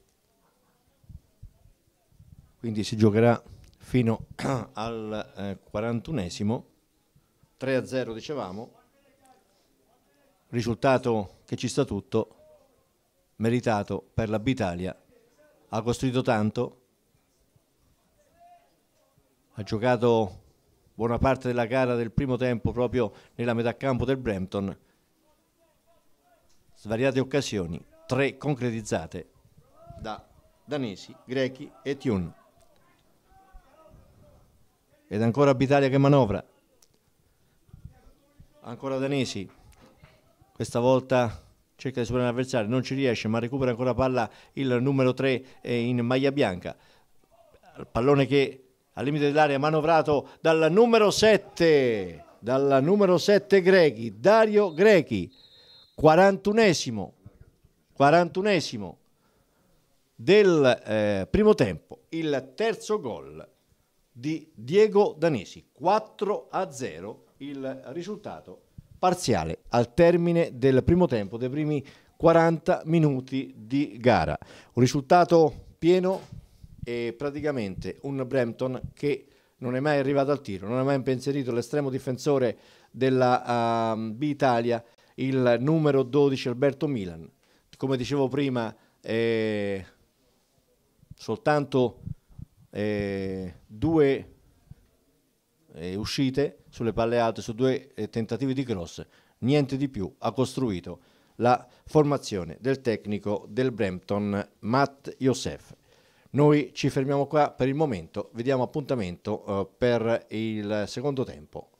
quindi si giocherà fino al 41esimo, eh, 3 a 0 dicevamo, risultato che ci sta tutto, meritato per la Bitalia, ha costruito tanto, ha giocato buona parte della gara del primo tempo proprio nella metà campo del Brampton, svariate occasioni, tre concretizzate da danesi, grechi e Tune. Ed ancora Bitalia che manovra. Ancora danesi. Questa volta cerca di superare l'avversario, non ci riesce, ma recupera ancora palla il numero 3 eh, in maglia bianca. Pallone che al limite dell'area manovrato dal numero 7, dalla numero 7 Grechi, Dario Grechi. 41esimo, 41esimo del eh, primo tempo, il terzo gol di Diego Danesi, 4 a 0 il risultato parziale al termine del primo tempo, dei primi 40 minuti di gara. Un risultato pieno e praticamente un Brampton che non è mai arrivato al tiro, non è mai impensierito l'estremo difensore della uh, ehm, B-Italia il numero 12 Alberto Milan. Come dicevo prima, eh, soltanto eh, due eh, uscite sulle palle alte su due eh, tentativi di cross, niente di più, ha costruito la formazione del tecnico del Brampton Matt Josef. Noi ci fermiamo qua per il momento, vediamo appuntamento eh, per il secondo tempo.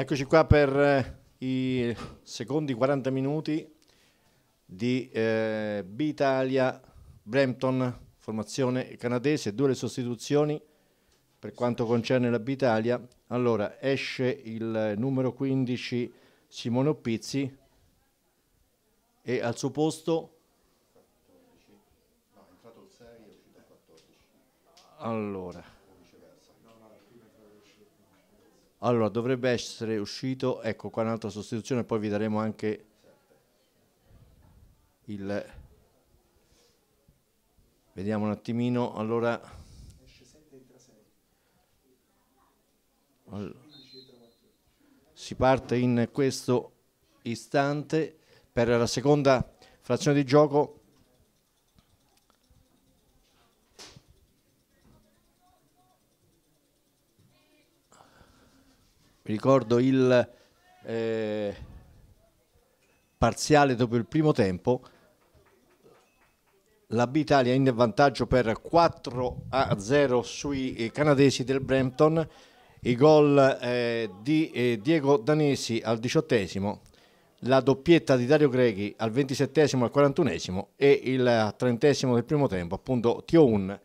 Eccoci qua per eh, i secondi 40 minuti di eh, B-Italia Brampton, formazione canadese, due le sostituzioni per quanto concerne la B-Italia. Allora, esce il numero 15 Simone Oppizzi e al suo posto... Allora... Allora, dovrebbe essere uscito, ecco qua un'altra sostituzione, poi vi daremo anche il... Vediamo un attimino, allora... Allora. Si parte in questo istante per la seconda frazione di gioco ricordo il eh, parziale dopo il primo tempo, la B Italia in vantaggio per 4 a 0 sui eh, canadesi del Brampton, i gol eh, di eh, Diego Danesi al diciottesimo, la doppietta di Dario Greghi al ventisettesimo e al quarantunesimo e il trentesimo del primo tempo, appunto Tio Tioun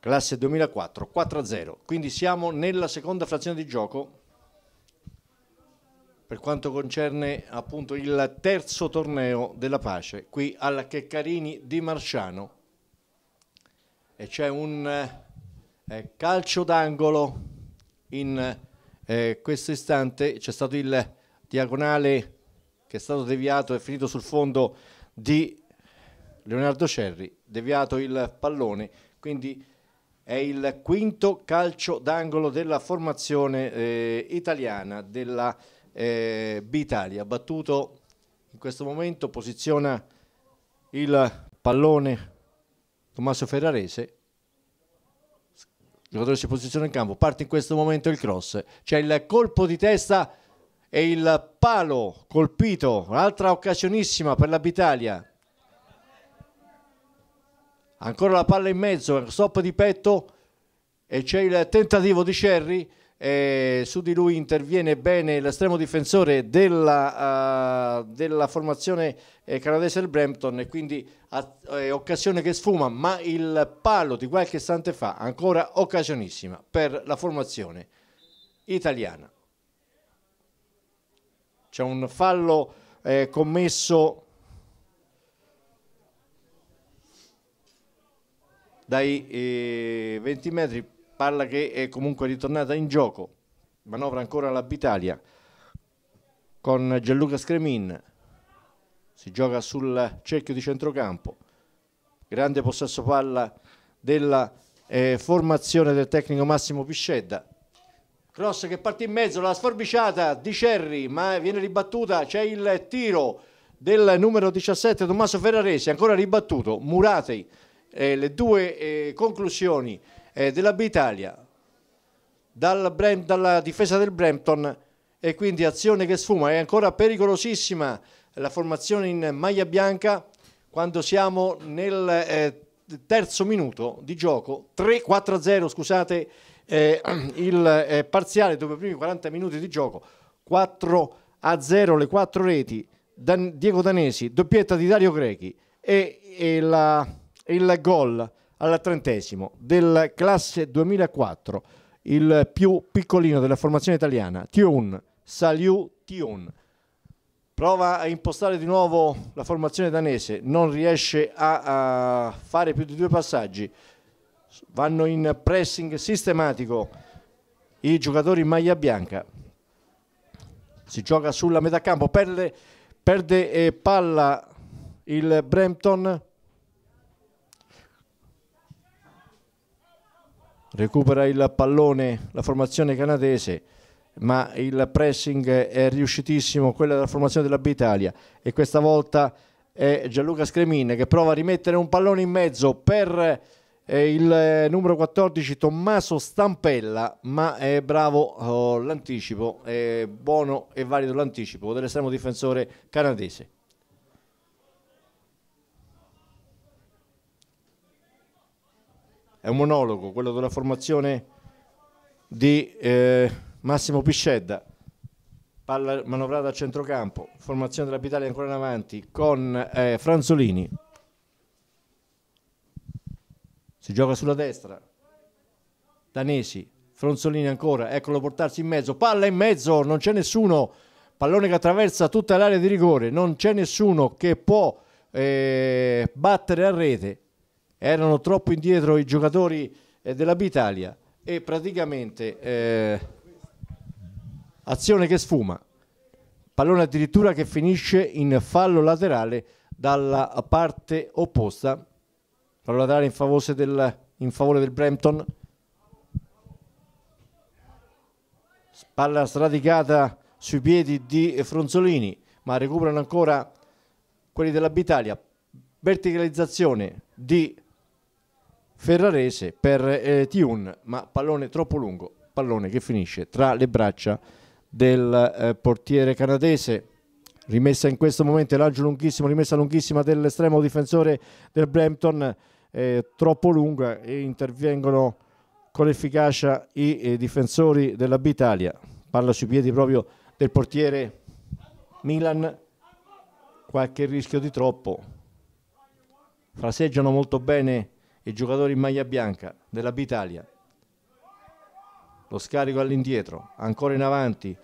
classe 2004, 4-0. Quindi siamo nella seconda frazione di gioco per quanto concerne appunto il terzo torneo della pace qui alla Checcarini di Marciano e c'è un eh, calcio d'angolo in eh, questo istante c'è stato il diagonale che è stato deviato è finito sul fondo di Leonardo Cerri deviato il pallone quindi è il quinto calcio d'angolo della formazione eh, italiana della eh, B-Italia. Battuto in questo momento posiziona il pallone Tommaso Ferrarese. Il giocatore si posiziona in campo, parte in questo momento il cross, c'è il colpo di testa e il palo colpito, un'altra occasionissima per la Bitalia ancora la palla in mezzo, stop di petto e c'è il tentativo di Sherry e su di lui interviene bene l'estremo difensore della, uh, della formazione eh, canadese del Brampton e quindi a, eh, occasione che sfuma ma il palo di qualche istante fa ancora occasionissima per la formazione italiana c'è un fallo eh, commesso dai eh, 20 metri, palla che è comunque ritornata in gioco, manovra ancora la Bitalia con Gianluca Scremin, si gioca sul cerchio di centrocampo, grande possesso palla della eh, formazione del tecnico Massimo Piscedda, cross che parte in mezzo, la sforbiciata di Cerri, ma viene ribattuta, c'è il tiro del numero 17 Tommaso Ferraresi, ancora ribattuto, Muratei eh, le due eh, conclusioni eh, della Bitalia dal dalla difesa del Brampton e quindi azione che sfuma. È ancora pericolosissima la formazione in maglia bianca quando siamo nel eh, terzo minuto di gioco, 3-4-0 scusate eh, il eh, parziale dopo i primi 40 minuti di gioco, 4-0 le quattro reti, Dan Diego Danesi, doppietta di Dario Grechi e, e la il gol al trentesimo del classe 2004, il più piccolino della formazione italiana, Thiun, Saliu Thiun. Prova a impostare di nuovo la formazione danese, non riesce a, a fare più di due passaggi. Vanno in pressing sistematico i giocatori in maglia bianca. Si gioca sulla metà campo, perde, perde eh, palla il Brampton recupera il pallone la formazione canadese ma il pressing è riuscitissimo quella della formazione della B Italia e questa volta è Gianluca Scremin che prova a rimettere un pallone in mezzo per eh, il eh, numero 14 Tommaso Stampella ma è bravo oh, l'anticipo è buono e valido l'anticipo dell'estremo difensore canadese è un monologo, quello della formazione di eh, Massimo Piscedda, palla manovrata a centrocampo, formazione della Pitalia ancora in avanti con eh, Franzolini. Si gioca sulla destra, Danesi, Franzolini ancora, eccolo portarsi in mezzo, palla in mezzo, non c'è nessuno, pallone che attraversa tutta l'area di rigore, non c'è nessuno che può eh, battere a rete erano troppo indietro i giocatori eh, della Bitalia e praticamente eh, azione che sfuma pallone addirittura che finisce in fallo laterale dalla parte opposta fallo laterale in favore del, in favore del Brampton palla sradicata sui piedi di Fronzolini ma recuperano ancora quelli della Bitalia verticalizzazione di Ferrarese per eh, Tiun, ma pallone troppo lungo, pallone che finisce tra le braccia del eh, portiere canadese. Rimessa in questo momento, lancio lunghissimo, rimessa lunghissima dell'estremo difensore del Brampton, eh, troppo lunga e intervengono con efficacia i, i eh, difensori della Bitalia. Palla sui piedi proprio del portiere Milan, qualche rischio di troppo. Fraseggiano molto bene il giocatore in maglia bianca della Bitalia. Lo scarico all'indietro, ancora in avanti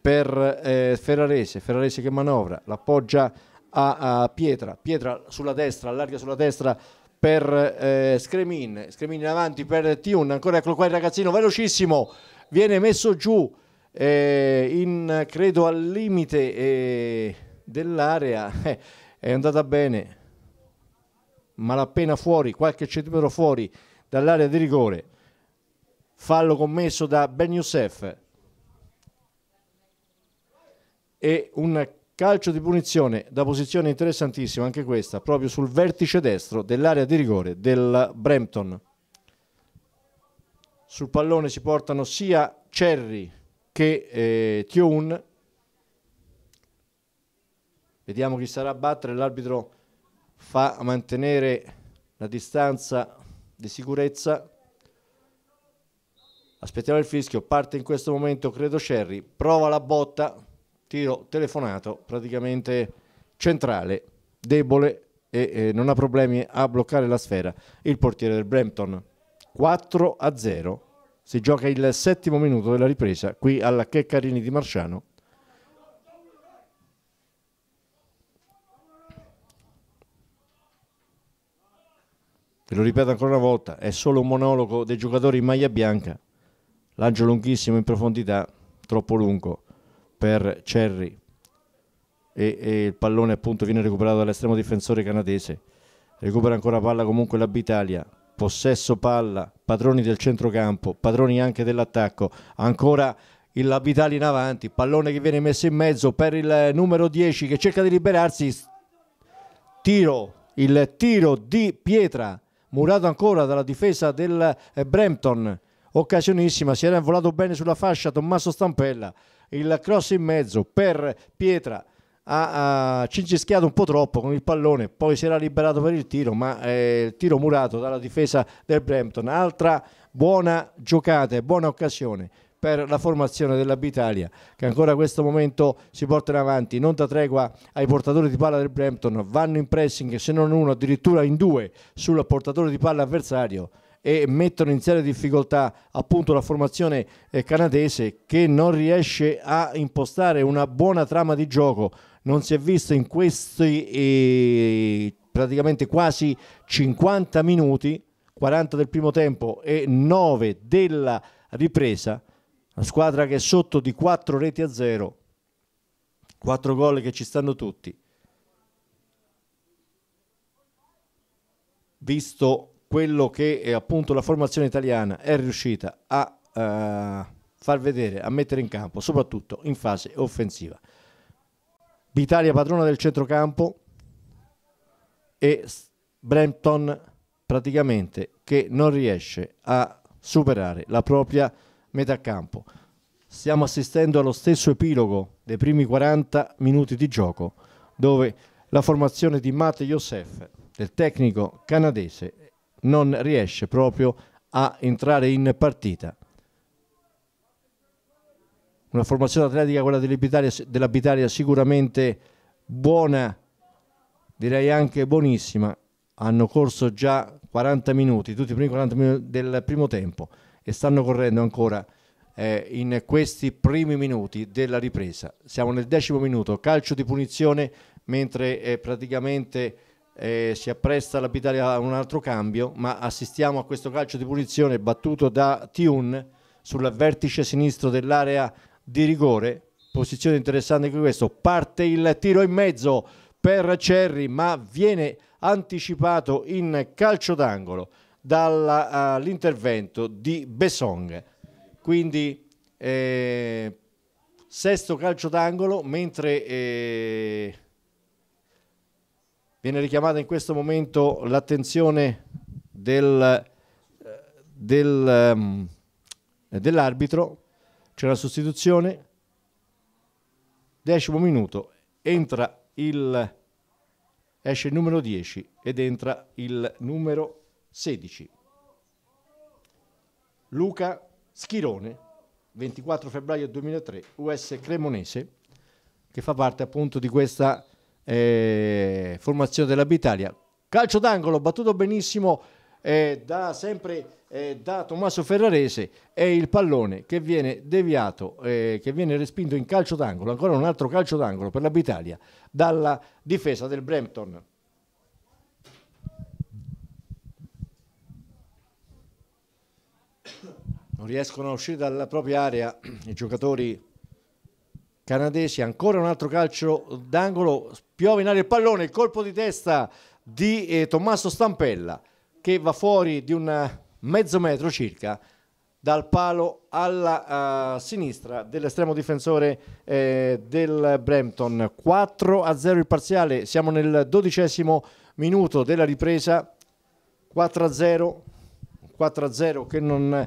per eh, Ferrarese, Ferrarese che manovra, l'appoggia a, a, Pietra, Pietra sulla destra, allarga sulla destra per eh, Scremin, Scremin in avanti per Tiun, ancora ecco qua il ragazzino, velocissimo, viene messo giù eh, in, credo al limite eh, dell'area, eh, è andata bene malapena fuori, qualche centimetro fuori dall'area di rigore, fallo commesso da Ben Youssef e un calcio di punizione da posizione interessantissima anche questa, proprio sul vertice destro dell'area di rigore del Brampton. Sul pallone si portano sia Cerri che eh, Thion. Vediamo chi sarà a battere l'arbitro fa mantenere la distanza di sicurezza aspettiamo il fischio parte in questo momento credo Cerri prova la botta tiro telefonato praticamente centrale debole e eh, non ha problemi a bloccare la sfera il portiere del Brampton 4 a 0 si gioca il settimo minuto della ripresa qui alla Checcarini di Marciano lo ripeto ancora una volta, è solo un monologo dei giocatori in maglia bianca. Lancio lunghissimo in profondità, troppo lungo per Cerri e, e il pallone appunto viene recuperato dall'estremo difensore canadese. Recupera ancora palla comunque la Bitalia, possesso palla, padroni del centrocampo, padroni anche dell'attacco, ancora il Labitali in avanti, pallone che viene messo in mezzo per il numero 10 che cerca di liberarsi, tiro, il tiro di Pietra murato ancora dalla difesa del eh, Brampton occasionissima, si era involato bene sulla fascia Tommaso Stampella, il cross in mezzo per Pietra ha, ha cincischiato un po' troppo con il pallone, poi si era liberato per il tiro, ma è eh, il tiro murato dalla difesa del Brampton, altra buona giocata e buona occasione per la formazione dell'Abitalia che ancora a questo momento si portano avanti, non da tregua ai portatori di palla del Brampton, vanno in pressing se non uno addirittura in due sul portatore di palla avversario e mettono in seria difficoltà appunto la formazione eh, canadese che non riesce a impostare una buona trama di gioco. Non si è visto in questi eh, praticamente quasi 50 minuti, 40 del primo tempo e 9 della ripresa, una squadra che è sotto di 4 reti a 0, 4 gol che ci stanno tutti. Visto quello che è appunto la formazione italiana è riuscita a eh, far vedere, a mettere in campo, soprattutto in fase offensiva. Vitalia padrona del centrocampo e Brampton praticamente che non riesce a superare la propria metà campo. Stiamo assistendo allo stesso epilogo dei primi 40 minuti di gioco, dove la formazione di Matt Youssef, del tecnico canadese, non riesce proprio a entrare in partita. Una formazione atletica, quella dell'Abitaria, dell sicuramente buona, direi anche buonissima. Hanno corso già 40 minuti, tutti i primi 40 minuti del primo tempo e stanno correndo ancora eh, in questi primi minuti della ripresa. Siamo nel decimo minuto, calcio di punizione mentre eh, praticamente eh, si appresta l'Abitalia a un altro cambio, ma assistiamo a questo calcio di punizione battuto da Tiun sul vertice sinistro dell'area di rigore. Posizione interessante anche questo. Parte il tiro in mezzo per Cerri, ma viene anticipato in calcio d'angolo dall'intervento eh, uh, di Besong. Quindi eh, sesto calcio d'angolo, mentre eh, viene richiamata in questo momento l'attenzione del, eh, del, um, dell'arbitro, c'è una sostituzione, decimo minuto, entra il, esce il numero 10 ed entra il numero 10. 16. Luca Schirone, 24 febbraio 2003, US Cremonese, che fa parte appunto di questa eh, formazione Bitalia. Calcio d'angolo, battuto benissimo eh, da sempre eh, da Tommaso Ferrarese, è il pallone che viene deviato, eh, che viene respinto in calcio d'angolo, ancora un altro calcio d'angolo per la Bitalia, dalla difesa del Brampton. non riescono a uscire dalla propria area i giocatori canadesi, ancora un altro calcio d'angolo, piove in aria il pallone, il colpo di testa di eh, Tommaso Stampella che va fuori di un mezzo metro circa dal palo alla uh, sinistra dell'estremo difensore eh, del Brampton. 4 a 0 il parziale, siamo nel dodicesimo minuto della ripresa, 4 a 0, 4 a 0 che non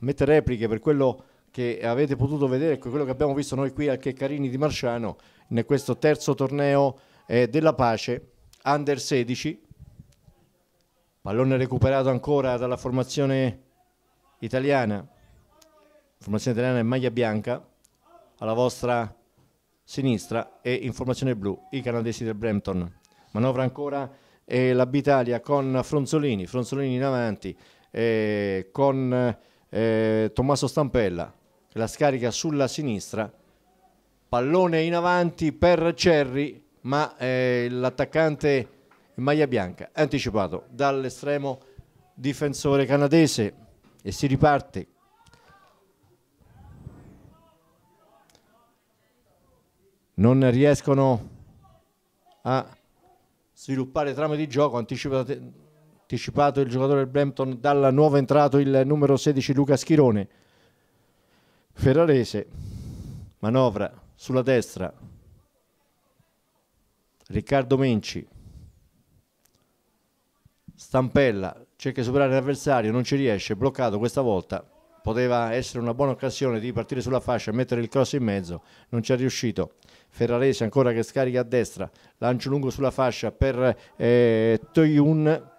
mettere repliche per quello che avete potuto vedere, ecco, quello che abbiamo visto noi qui al Checcarini di Marciano in questo terzo torneo eh, della pace, under 16, pallone recuperato ancora dalla formazione italiana, formazione italiana in maglia bianca, alla vostra sinistra e in formazione blu i canadesi del Brampton. Manovra ancora eh, la Bitalia con Fronzolini, Fronzolini in avanti eh, con eh, Tommaso Stampella che la scarica sulla sinistra, pallone in avanti per Cerri, ma eh, l'attaccante maglia bianca anticipato dall'estremo difensore canadese e si riparte non riescono a sviluppare trame di gioco anticipate anticipato il giocatore del Brampton dalla nuova entrata il numero 16 Luca Schirone. Ferrarese, manovra sulla destra. Riccardo Menci. Stampella cerca di superare l'avversario, non ci riesce, bloccato questa volta. Poteva essere una buona occasione di partire sulla fascia e mettere il cross in mezzo, non ci è riuscito. Ferrarese ancora che scarica a destra, lancio lungo sulla fascia per eh, Toyun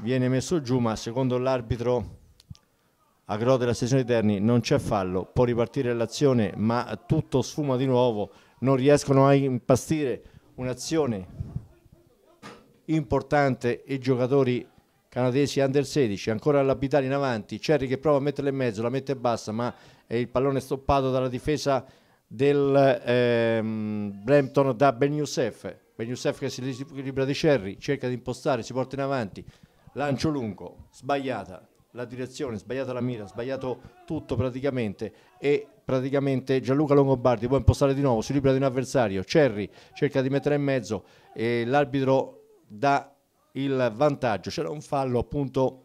viene messo giù ma secondo l'arbitro Agro della sezione Terni non c'è fallo, può ripartire l'azione ma tutto sfuma di nuovo, non riescono a impastire un'azione importante i giocatori canadesi under 16, ancora l'abitare in avanti, Cerri che prova a metterla in mezzo, la mette bassa ma il pallone è stoppato dalla difesa del ehm, Brampton da Ben Youssef, Ben Youssef che si libera di Cerri, cerca di impostare, si porta in avanti, lancio lungo, sbagliata la direzione, sbagliata la mira, sbagliato tutto praticamente e praticamente Gianluca Longobardi può impostare di nuovo, si libera di un avversario, Cerri cerca di mettere in mezzo e l'arbitro dà il vantaggio, c'era un fallo appunto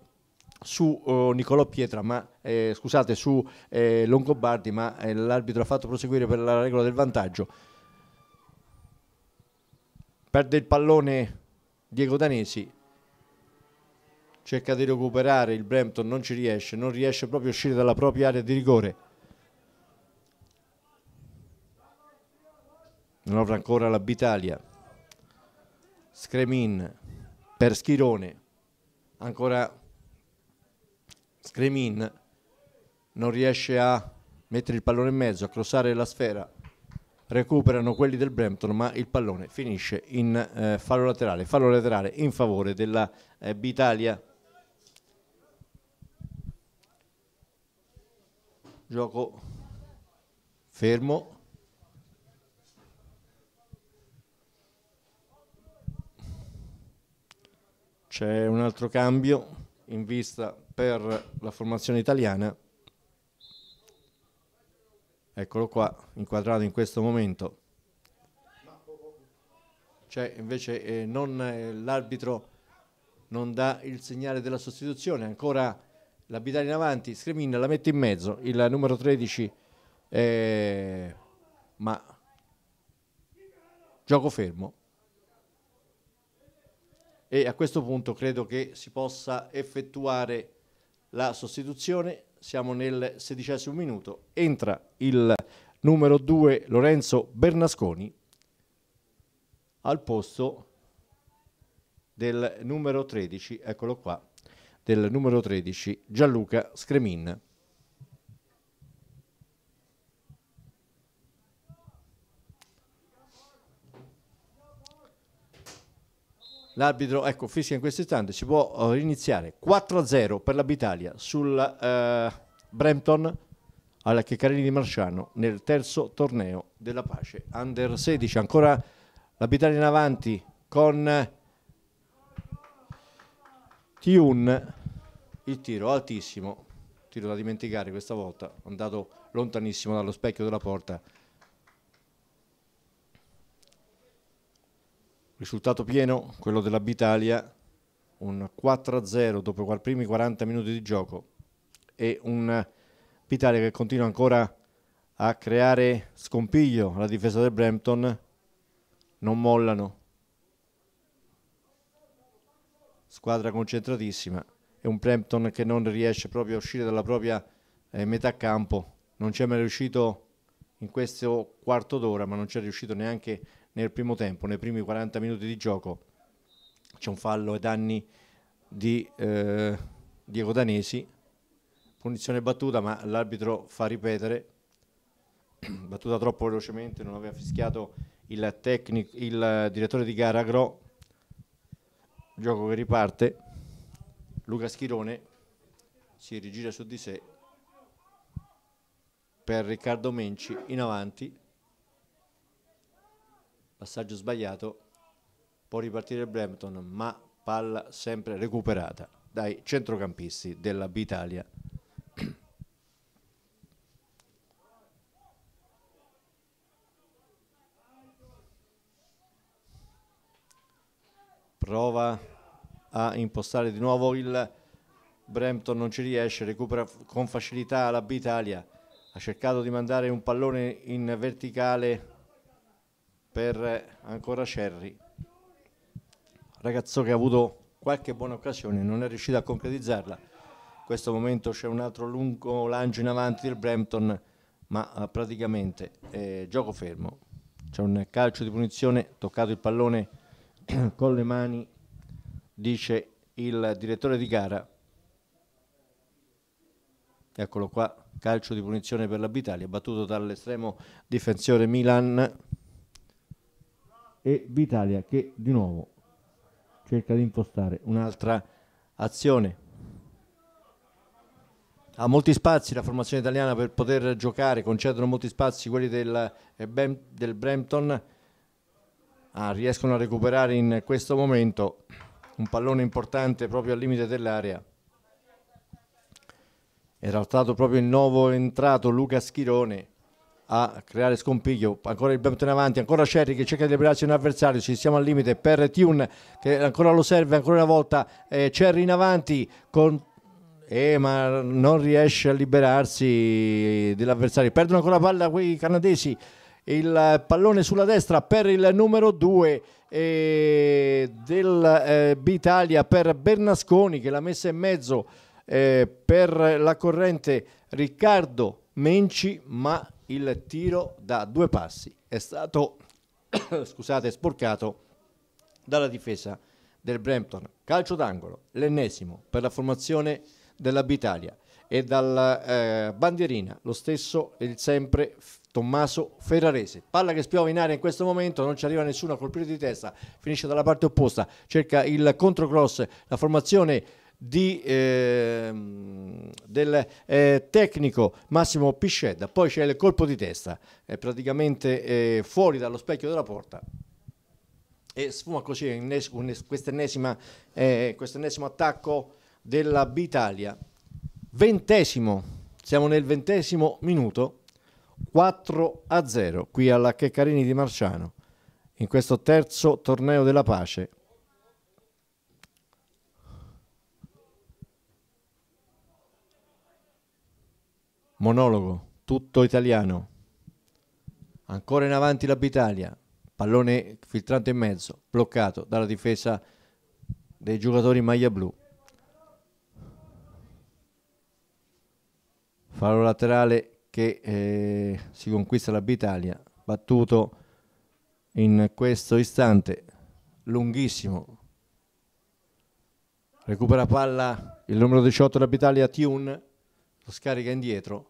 su uh, Nicolò Pietra, ma eh, scusate, su eh, Longobardi, ma eh, l'arbitro ha fatto proseguire per la regola del vantaggio. Perde il pallone Diego Danesi cerca di recuperare, il Brampton non ci riesce, non riesce proprio a uscire dalla propria area di rigore. Non avrà ancora la Bitalia. Scremin per Schirone. Ancora Scremin non riesce a mettere il pallone in mezzo, a crossare la sfera. Recuperano quelli del Brampton, ma il pallone finisce in eh, fallo laterale, fallo laterale in favore della eh, Bitalia. gioco fermo c'è un altro cambio in vista per la formazione italiana eccolo qua inquadrato in questo momento c'è invece eh, non eh, l'arbitro non dà il segnale della sostituzione ancora la Bidari in avanti, Scremin la mette in mezzo, il numero 13 eh, ma gioco fermo e a questo punto credo che si possa effettuare la sostituzione siamo nel sedicesimo minuto entra il numero 2 Lorenzo Bernasconi al posto del numero 13 eccolo qua del numero 13 Gianluca Scremin. L'arbitro, ecco, fischia in questo istante, si può eh, iniziare 4-0 per la Bitalia sul eh, Brampton alla Checarini di Marciano nel terzo torneo della pace Under 16. Ancora la Bitalia in avanti con Hyun, il tiro altissimo, tiro da dimenticare questa volta, andato lontanissimo dallo specchio della porta. Risultato pieno, quello della Bitalia, un 4-0 dopo i primi 40 minuti di gioco e un Bitalia che continua ancora a creare scompiglio alla difesa del Brampton, non mollano, squadra concentratissima, e un Prempton che non riesce proprio a uscire dalla propria eh, metà campo, non ci è mai riuscito in questo quarto d'ora, ma non ci è riuscito neanche nel primo tempo, nei primi 40 minuti di gioco. C'è un fallo ai danni di eh, Diego Danesi, punizione battuta, ma l'arbitro fa ripetere, battuta troppo velocemente, non aveva fischiato il, tecnico, il direttore di gara Gro gioco che riparte Luca Schirone si rigira su di sé per Riccardo Menci in avanti passaggio sbagliato può ripartire il Brampton ma palla sempre recuperata dai centrocampisti della Bitalia prova a impostare di nuovo il Brampton non ci riesce, recupera con facilità la Bitalia, ha cercato di mandare un pallone in verticale per ancora Cerri, ragazzo che ha avuto qualche buona occasione, non è riuscito a concretizzarla, in questo momento c'è un altro lungo lancio in avanti del Brampton, ma eh, praticamente eh, gioco fermo, c'è un calcio di punizione, toccato il pallone con le mani, dice il direttore di gara. Eccolo qua, calcio di punizione per l'Abitalia, battuto dall'estremo difensore Milan e Vitalia che di nuovo cerca di impostare un'altra azione. Ha molti spazi la formazione italiana per poter giocare, concedono molti spazi quelli del, eh, del Brampton ah, riescono a recuperare in questo momento un pallone importante proprio al limite dell'area era stato proprio il nuovo entrato Luca Schirone a creare scompiglio ancora il Brampton avanti ancora Cerri che cerca di liberarsi un avversario ci siamo al limite per Tune che ancora lo serve ancora una volta eh, Cerri in avanti con eh, ma non riesce a liberarsi dell'avversario perdono ancora la palla quei canadesi il pallone sulla destra per il numero 2 eh, del eh, Bitalia per Bernasconi che l'ha messa in mezzo eh, per la corrente Riccardo Menci ma il tiro da due passi è stato scusate, sporcato dalla difesa del Brampton calcio d'angolo l'ennesimo per la formazione della Bitalia e dal eh, bandierina lo stesso e il sempre Tommaso Ferrarese. Palla che spiova in aria in questo momento, non ci arriva nessuno a colpire di testa, finisce dalla parte opposta, cerca il controcross, la formazione di, eh, del eh, tecnico Massimo Piscedda, poi c'è il colpo di testa, è praticamente eh, fuori dallo specchio della porta e sfuma così eh, quest'ennesimo quest attacco della Bitalia. Ventesimo, siamo nel ventesimo minuto 4 a 0 qui alla Checcarini di Marciano in questo terzo torneo della pace. Monologo, tutto italiano. Ancora in avanti la Bitalia, pallone filtrante in mezzo, bloccato dalla difesa dei giocatori maglia blu. Fallo laterale che eh, si conquista la Bitalia, battuto in questo istante lunghissimo. Recupera palla il numero 18 della Bitalia, Tune, lo scarica indietro.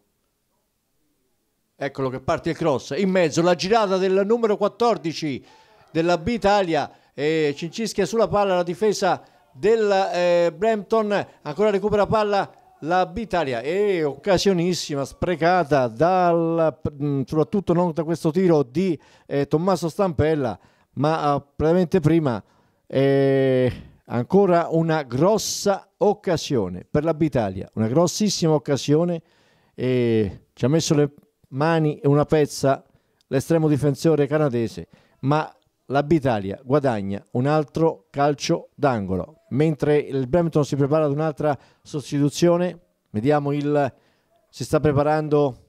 Eccolo che parte il cross, in mezzo la girata del numero 14 della Bitalia e Cincischia sulla palla la difesa del eh, Brampton, ancora recupera palla la Bitalia è occasionissima, sprecata dal, mm, soprattutto non da questo tiro di eh, Tommaso Stampella, ma ah, praticamente prima eh, ancora una grossa occasione per la Bitalia, una grossissima occasione eh, ci ha messo le mani e una pezza l'estremo difensore canadese, ma la Bitalia guadagna un altro calcio d'angolo mentre il Brampton si prepara ad un'altra sostituzione. Vediamo il... si sta preparando...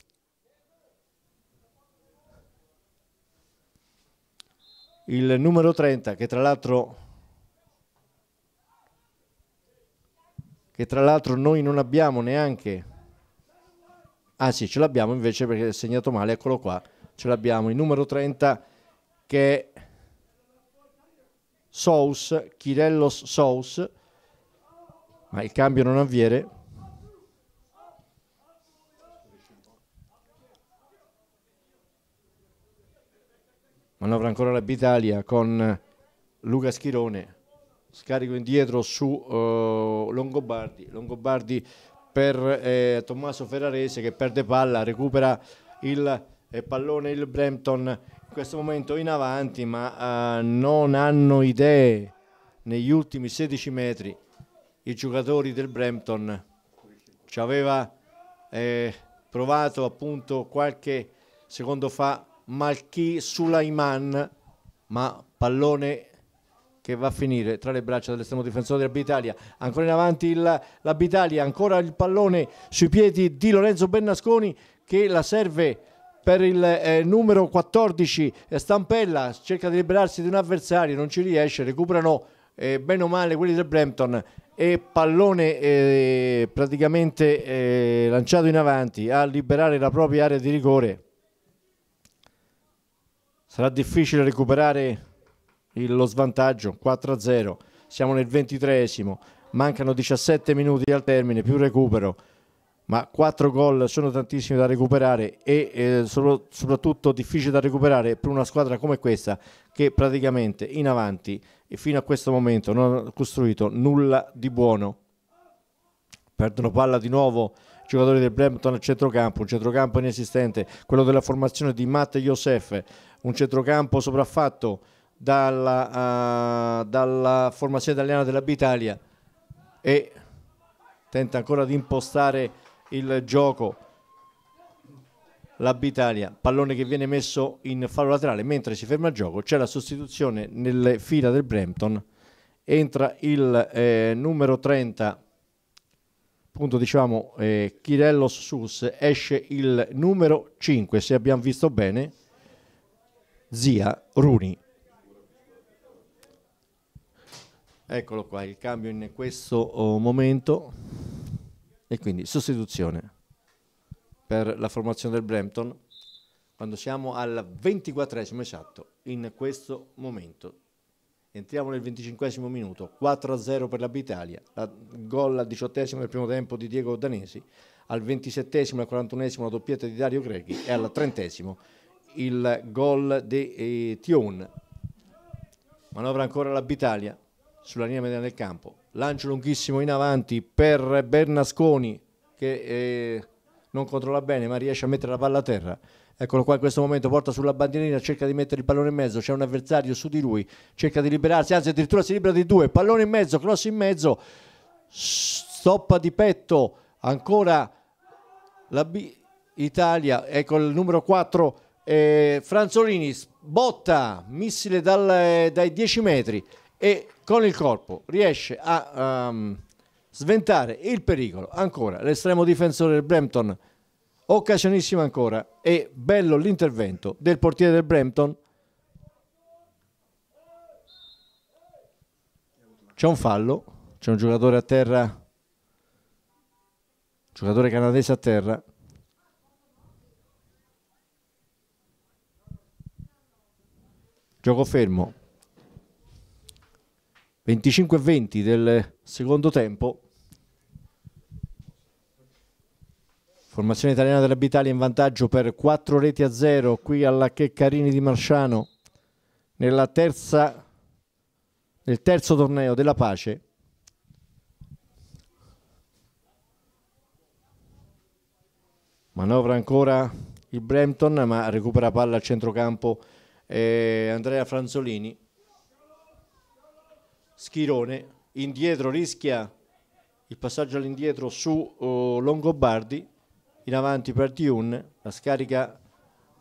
Il numero 30 che tra l'altro che tra l'altro noi non abbiamo neanche ah sì ce l'abbiamo invece perché è segnato male eccolo qua ce l'abbiamo il numero 30 che è Sous, Kirellos Sous, ma il cambio non avviene. Manovra ancora la Bitalia con Luca Schirone, scarico indietro su uh, Longobardi, Longobardi per eh, Tommaso Ferrarese che perde palla, recupera il eh, pallone il Brampton questo momento in avanti ma eh, non hanno idee negli ultimi 16 metri i giocatori del Brampton ci aveva eh, provato appunto qualche secondo fa Malchi Sulaiman ma pallone che va a finire tra le braccia dell'estremo difensore dell'Abitalia. Ancora in avanti l'Abitalia, ancora il pallone sui piedi di Lorenzo Bernasconi che la serve per il eh, numero 14 eh, Stampella cerca di liberarsi di un avversario, non ci riesce, recuperano eh, bene o male quelli del Brampton e pallone eh, praticamente eh, lanciato in avanti a liberare la propria area di rigore. Sarà difficile recuperare il, lo svantaggio 4-0, siamo nel ventitreesimo, mancano 17 minuti al termine più recupero ma 4 gol sono tantissimi da recuperare e eh, solo, soprattutto difficili da recuperare per una squadra come questa che praticamente in avanti e fino a questo momento non ha costruito nulla di buono. Perdono palla di nuovo i giocatori del Brampton al centrocampo, un centrocampo inesistente, quello della formazione di Matt Josef, un centrocampo sopraffatto dalla, uh, dalla formazione italiana della Bitalia e tenta ancora di impostare il gioco l'Abitalia, pallone che viene messo in fallo laterale, mentre si ferma il gioco c'è la sostituzione nelle fila del Brampton, entra il eh, numero 30 appunto diciamo eh, Chirellos Sus, esce il numero 5 se abbiamo visto bene Zia Runi eccolo qua il cambio in questo oh, momento e quindi sostituzione per la formazione del Brampton quando siamo al ventiquattresimo esatto in questo momento. Entriamo nel venticinquesimo minuto, 4-0 a per la l'Abitalia, la gol al diciottesimo del primo tempo di Diego Danesi, al ventisettesimo e al quarantunesimo la doppietta di Dario Greghi e al trentesimo il gol di eh, Tion. Manovra ancora la l'Abitalia sulla linea mediana del campo, lancio lunghissimo in avanti per Bernasconi che eh, non controlla bene ma riesce a mettere la palla a terra eccolo qua in questo momento porta sulla bandierina cerca di mettere il pallone in mezzo c'è un avversario su di lui cerca di liberarsi anzi addirittura si libera di due pallone in mezzo cross in mezzo stoppa di petto ancora la B Italia ecco il numero 4 eh, Franzolini botta missile dal, eh, dai 10 metri e con il corpo riesce a um, sventare il pericolo. Ancora l'estremo difensore del Brampton, occasionissimo ancora, e bello l'intervento del portiere del Brampton. C'è un fallo, c'è un giocatore a terra, giocatore canadese a terra. Gioco fermo, 25-20 del secondo tempo. Formazione italiana della Bitalia in vantaggio per 4 reti a 0 qui alla Checcarini di Marciano nella terza, nel terzo torneo della pace. Manovra ancora il Brampton ma recupera palla al centrocampo eh, Andrea Franzolini. Schirone, indietro rischia il passaggio all'indietro su uh, Longobardi, in avanti per Tiun, la scarica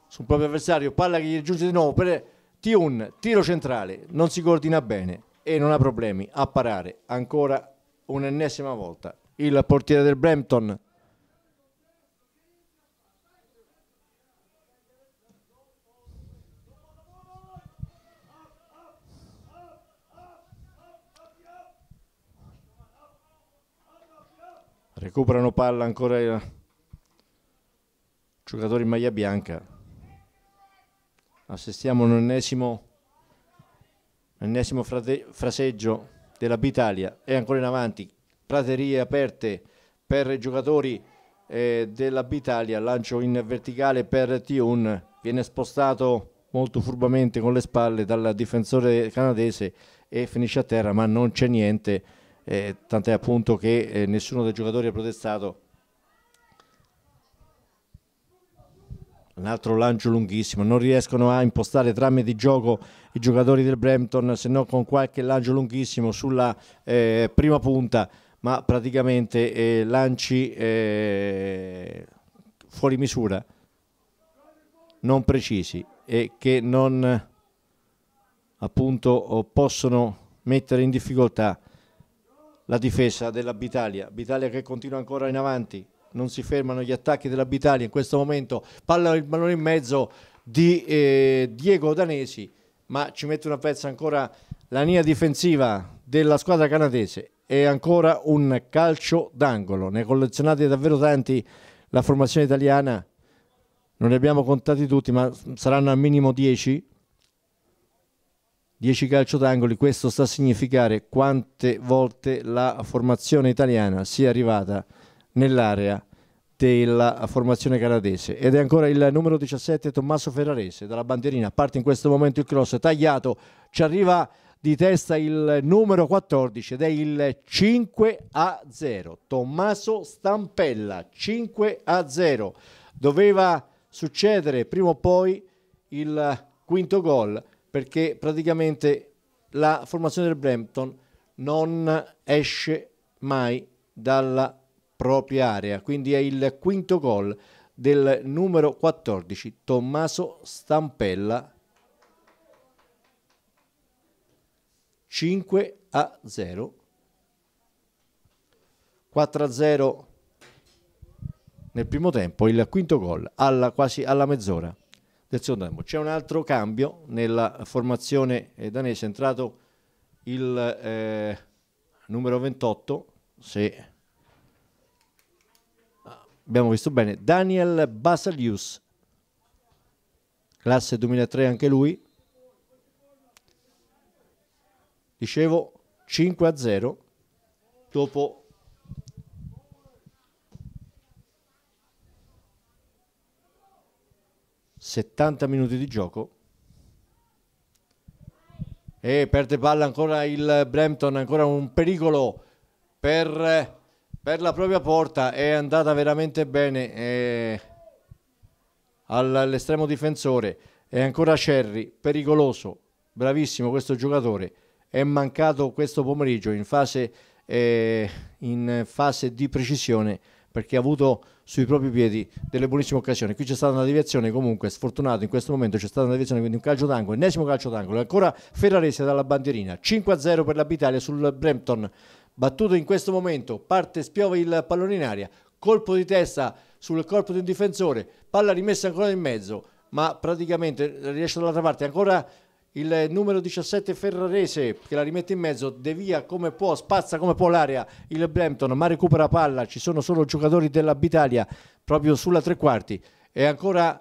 sul proprio avversario, palla che gli giunge di nuovo per Tiun, tiro centrale, non si coordina bene e non ha problemi a parare ancora un'ennesima volta il portiere del Brampton recuperano palla ancora i giocatori in maglia bianca assistiamo all'ennesimo ennesimo fraseggio della Bitalia e ancora in avanti praterie aperte per i giocatori eh, della Bitalia lancio in verticale per Tion viene spostato molto furbamente con le spalle dal difensore canadese e finisce a terra ma non c'è niente eh, tant'è appunto che eh, nessuno dei giocatori ha protestato. Un altro lancio lunghissimo, non riescono a impostare trame di gioco i giocatori del Brampton se non con qualche lancio lunghissimo sulla eh, prima punta, ma praticamente eh, lanci eh, fuori misura, non precisi e che non appunto possono mettere in difficoltà la difesa della Bitalia, Bitalia che continua ancora in avanti, non si fermano gli attacchi della Bitalia in questo momento, palla il pallone in mezzo di eh, Diego Danesi, ma ci mette una pezza ancora la linea difensiva della squadra canadese e ancora un calcio d'angolo, ne collezionate davvero tanti la formazione italiana, non li abbiamo contati tutti ma saranno al minimo 10 10 calcio d'angoli, questo sta a significare quante volte la formazione italiana sia arrivata nell'area della formazione canadese ed è ancora il numero 17 Tommaso Ferrarese dalla bandierina parte in questo momento il cross tagliato ci arriva di testa il numero 14 ed è il 5 a 0 Tommaso Stampella 5 a 0 doveva succedere prima o poi il quinto gol perché praticamente la formazione del Brampton non esce mai dalla propria area, quindi è il quinto gol del numero 14 Tommaso Stampella 5 a 0 4 a 0 nel primo tempo il quinto gol alla, quasi alla mezz'ora del secondo tempo. C'è un altro cambio nella formazione eh, danese, è entrato il eh, numero 28, se abbiamo visto bene, Daniel Basalius, classe 2003 anche lui, dicevo 5 a 0 dopo 70 minuti di gioco e perde palla ancora il Brampton, ancora un pericolo per, per la propria porta, è andata veramente bene eh, all'estremo difensore, è ancora Cerri, pericoloso, bravissimo questo giocatore, è mancato questo pomeriggio in fase, eh, in fase di precisione perché ha avuto sui propri piedi delle buonissime occasioni. Qui c'è stata una deviazione comunque sfortunato in questo momento, c'è stata una deviazione quindi un calcio d'angolo, ennesimo calcio d'angolo, ancora Ferrarese dalla bandierina, 5-0 per l'Abitalia sul Brampton, battuto in questo momento, parte spiova il pallone in aria, colpo di testa sul corpo di un difensore, palla rimessa ancora in mezzo, ma praticamente riesce dall'altra parte ancora il numero 17 Ferrarese che la rimette in mezzo, devia come può, spazza come può l'area il Brampton, ma recupera palla, ci sono solo giocatori della Bitalia proprio sulla tre quarti e ancora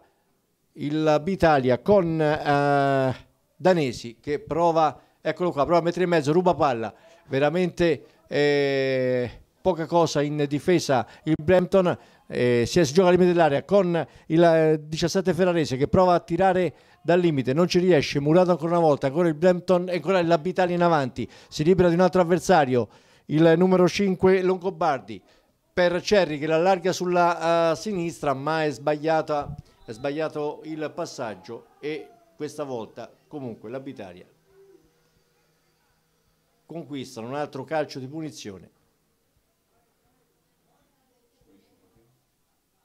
il Bitalia con eh, Danesi che prova, eccolo qua, prova a mettere in mezzo, ruba palla, veramente eh, poca cosa in difesa il Brampton eh, si gioca al limite dell'area con il 17 eh, Ferrarese che prova a tirare dal limite, non ci riesce, Murato ancora una volta, ancora il Brampton e ancora l'Abitali in avanti, si libera di un altro avversario, il numero 5 Longobardi per Cerri che l'allarga sulla uh, sinistra ma è, sbagliata, è sbagliato il passaggio e questa volta comunque l'Abitaria conquistano un altro calcio di punizione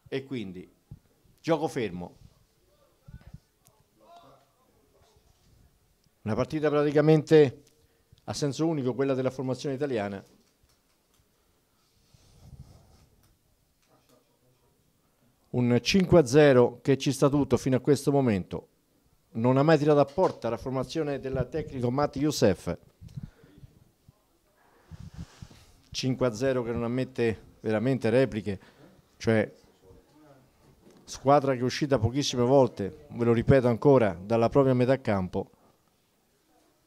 e quindi gioco fermo. Una partita praticamente a senso unico, quella della formazione italiana. Un 5-0 che ci sta tutto fino a questo momento. Non ha mai tirato a porta la formazione della tecnico Matti Youssef. 5-0 che non ammette veramente repliche, cioè squadra che è uscita pochissime volte, ve lo ripeto ancora, dalla propria metà campo,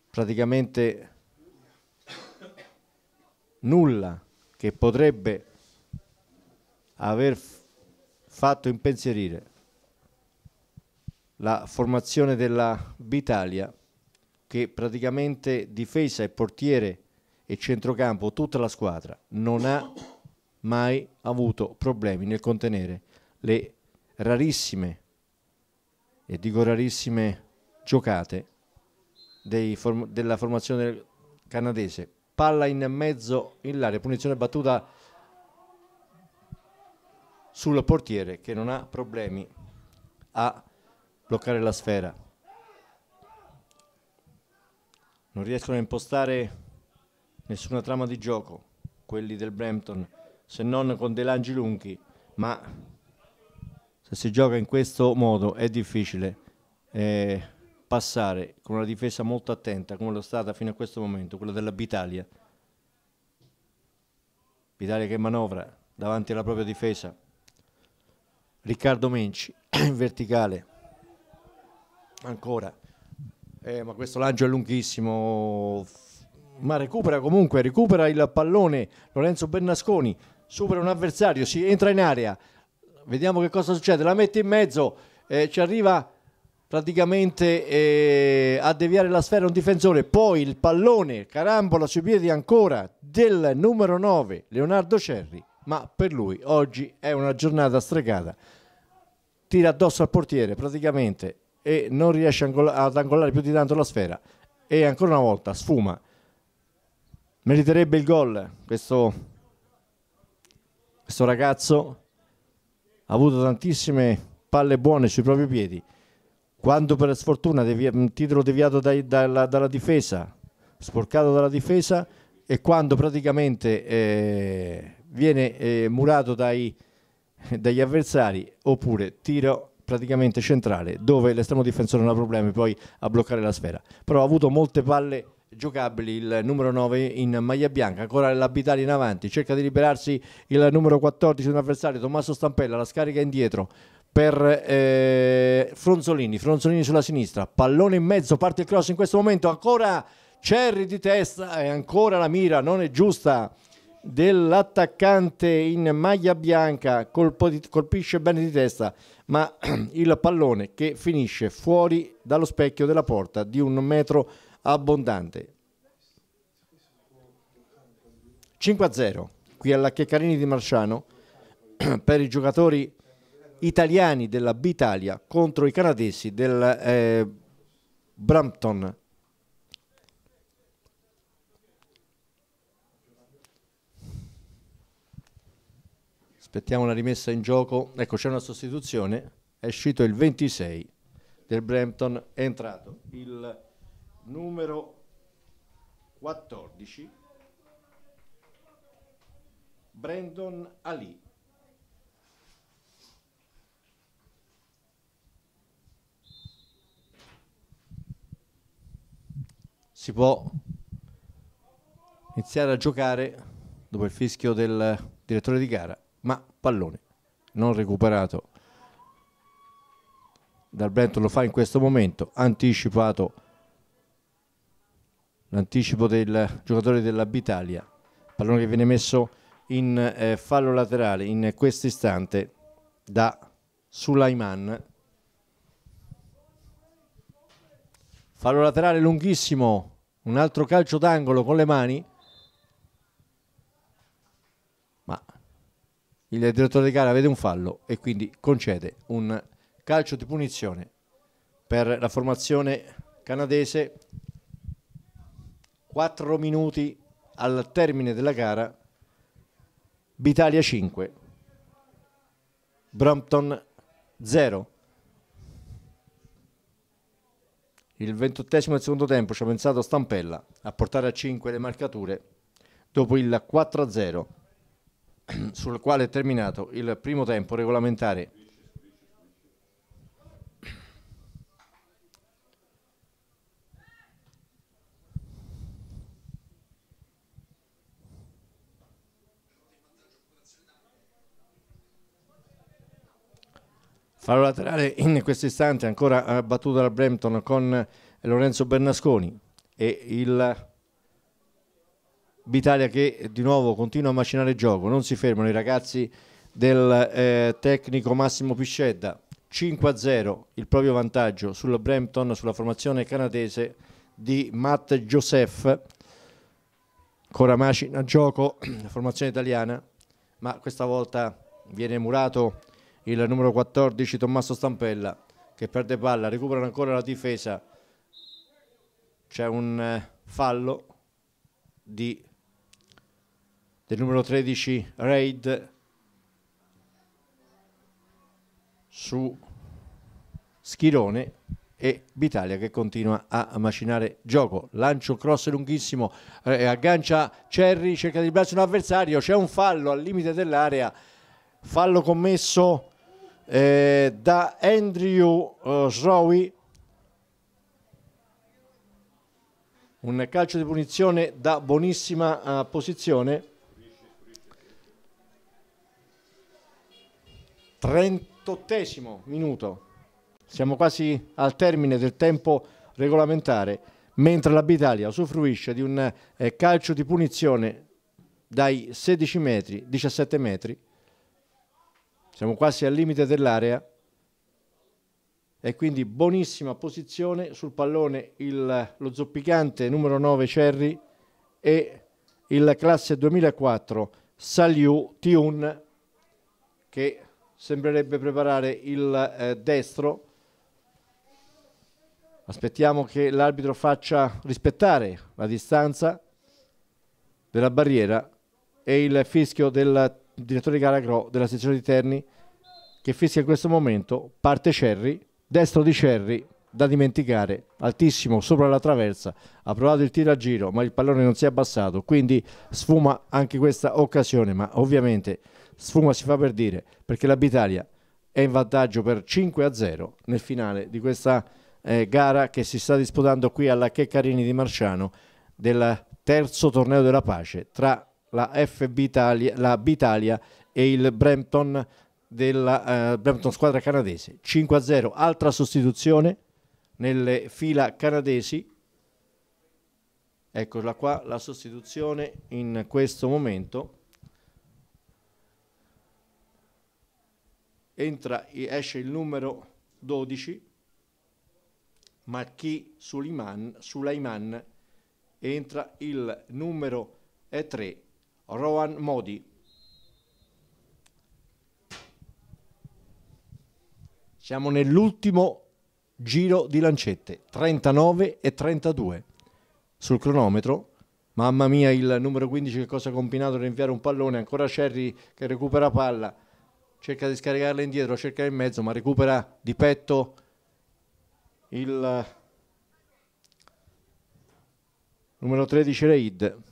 praticamente nulla che potrebbe aver fatto impensierire la formazione della Bitalia che praticamente difesa e portiere e centrocampo, tutta la squadra non ha mai avuto problemi nel contenere le rarissime, e dico rarissime, giocate form della formazione canadese. Palla in mezzo in l'area, punizione battuta sul portiere che non ha problemi a bloccare la sfera. Non riescono a impostare nessuna trama di gioco quelli del Brampton se non con dei lanci lunghi, ma se si gioca in questo modo è difficile eh, passare con una difesa molto attenta come lo è stata fino a questo momento, quella della Bitalia. Bitalia che manovra davanti alla propria difesa. Riccardo Menci in verticale. Ancora. Eh, ma questo lancio è lunghissimo. Ma recupera comunque, recupera il pallone Lorenzo Bernasconi, supera un avversario, si entra in area, vediamo che cosa succede, la mette in mezzo, eh, ci arriva praticamente eh, a deviare la sfera un difensore, poi il pallone carambola sui piedi ancora del numero 9 Leonardo Cerri, ma per lui oggi è una giornata stregata, tira addosso al portiere praticamente e non riesce ad angolare più di tanto la sfera e ancora una volta sfuma, meriterebbe il gol questo, questo ragazzo ha avuto tantissime palle buone sui propri piedi, quando per sfortuna devi, un titolo deviato dai, dalla, dalla, difesa, sporcato dalla difesa e quando praticamente eh, viene eh, murato dai, dagli avversari oppure tiro praticamente centrale dove l'estremo difensore non ha problemi poi a bloccare la sfera però ha avuto molte palle giocabili il numero 9 in maglia bianca, ancora l'abitale in avanti, cerca di liberarsi il numero 14 un avversario, Tommaso Stampella, la scarica indietro per eh, Fronzolini, Fronzolini sulla sinistra, pallone in mezzo, parte il cross in questo momento, ancora Cerri di testa e ancora la mira non è giusta dell'attaccante in maglia bianca, di, colpisce bene di testa, ma il pallone che finisce fuori dallo specchio della porta di un metro abbondante. 5 0 qui alla Checcarini di Marciano per i giocatori italiani della B-Italia contro i canadesi del eh, Brampton. Aspettiamo la rimessa in gioco. Ecco, c'è una sostituzione. È uscito il 26 del Brampton, è entrato il numero 14 Brandon Ali si può iniziare a giocare dopo il fischio del direttore di gara ma pallone non recuperato dal Brento lo fa in questo momento anticipato l'anticipo del giocatore dell'Abitalia, pallone che viene messo in eh, fallo laterale in questo istante da Sulaiman. Fallo laterale lunghissimo, un altro calcio d'angolo con le mani. Ma il direttore di gara vede un fallo e quindi concede un calcio di punizione per la formazione canadese 4 minuti al termine della gara, Bitalia 5, Brompton 0. Il ventottesimo del secondo tempo ci ha pensato Stampella a portare a 5 le marcature dopo il 4-0 sul quale è terminato il primo tempo regolamentare Fallo laterale in questo istante ancora eh, battuto dal Brampton con Lorenzo Bernasconi e il Bitalia che di nuovo continua a macinare gioco, non si fermano i ragazzi del eh, tecnico Massimo Piscedda, 5-0 il proprio vantaggio sul Brampton, sulla formazione canadese di Matt Joseph, ancora macina gioco, la formazione italiana, ma questa volta viene murato il numero 14 Tommaso Stampella che perde palla, recupera ancora la difesa, c'è un eh, fallo di, del numero 13 Raid su Schirone e Vitalia che continua a macinare gioco lancio cross lunghissimo eh, aggancia Cerri cerca di blastare un avversario c'è un fallo al limite dell'area fallo commesso eh, da Andrew uh, eh, Srowi un calcio di punizione da buonissima uh, posizione 38 minuto siamo quasi al termine del tempo regolamentare mentre la Bitalia usufruisce di un eh, calcio di punizione dai 16 metri 17 metri siamo quasi al limite dell'area e quindi buonissima posizione sul pallone il, lo zoppicante numero 9 Cerri e il classe 2004 Saliu Tiun che sembrerebbe preparare il eh, destro aspettiamo che l'arbitro faccia rispettare la distanza della barriera e il fischio del direttore di gara Gro della sezione di Terni che fischia in questo momento, parte Cerri, destro di Cerri da dimenticare, altissimo sopra la traversa, ha provato il tiro a giro ma il pallone non si è abbassato, quindi sfuma anche questa occasione, ma ovviamente sfuma si fa per dire perché la Bitalia è in vantaggio per 5 a 0 nel finale di questa eh, gara che si sta disputando qui alla Checcarini di Marciano del terzo torneo della pace tra la FB Italia, la B Italia e il Brampton della eh, Brampton squadra canadese 5-0 altra sostituzione nelle fila canadesi eccola qua la sostituzione in questo momento entra e esce il numero 12 Marchi Suleiman, Suleiman entra il numero 3 Rohan Modi. Siamo nell'ultimo giro di lancette, 39 e 32 sul cronometro. Mamma mia, il numero 15 che cosa ha combinato per inviare un pallone, ancora Sherry che recupera palla, cerca di scaricarla indietro, cerca in mezzo, ma recupera di petto il numero 13 Reid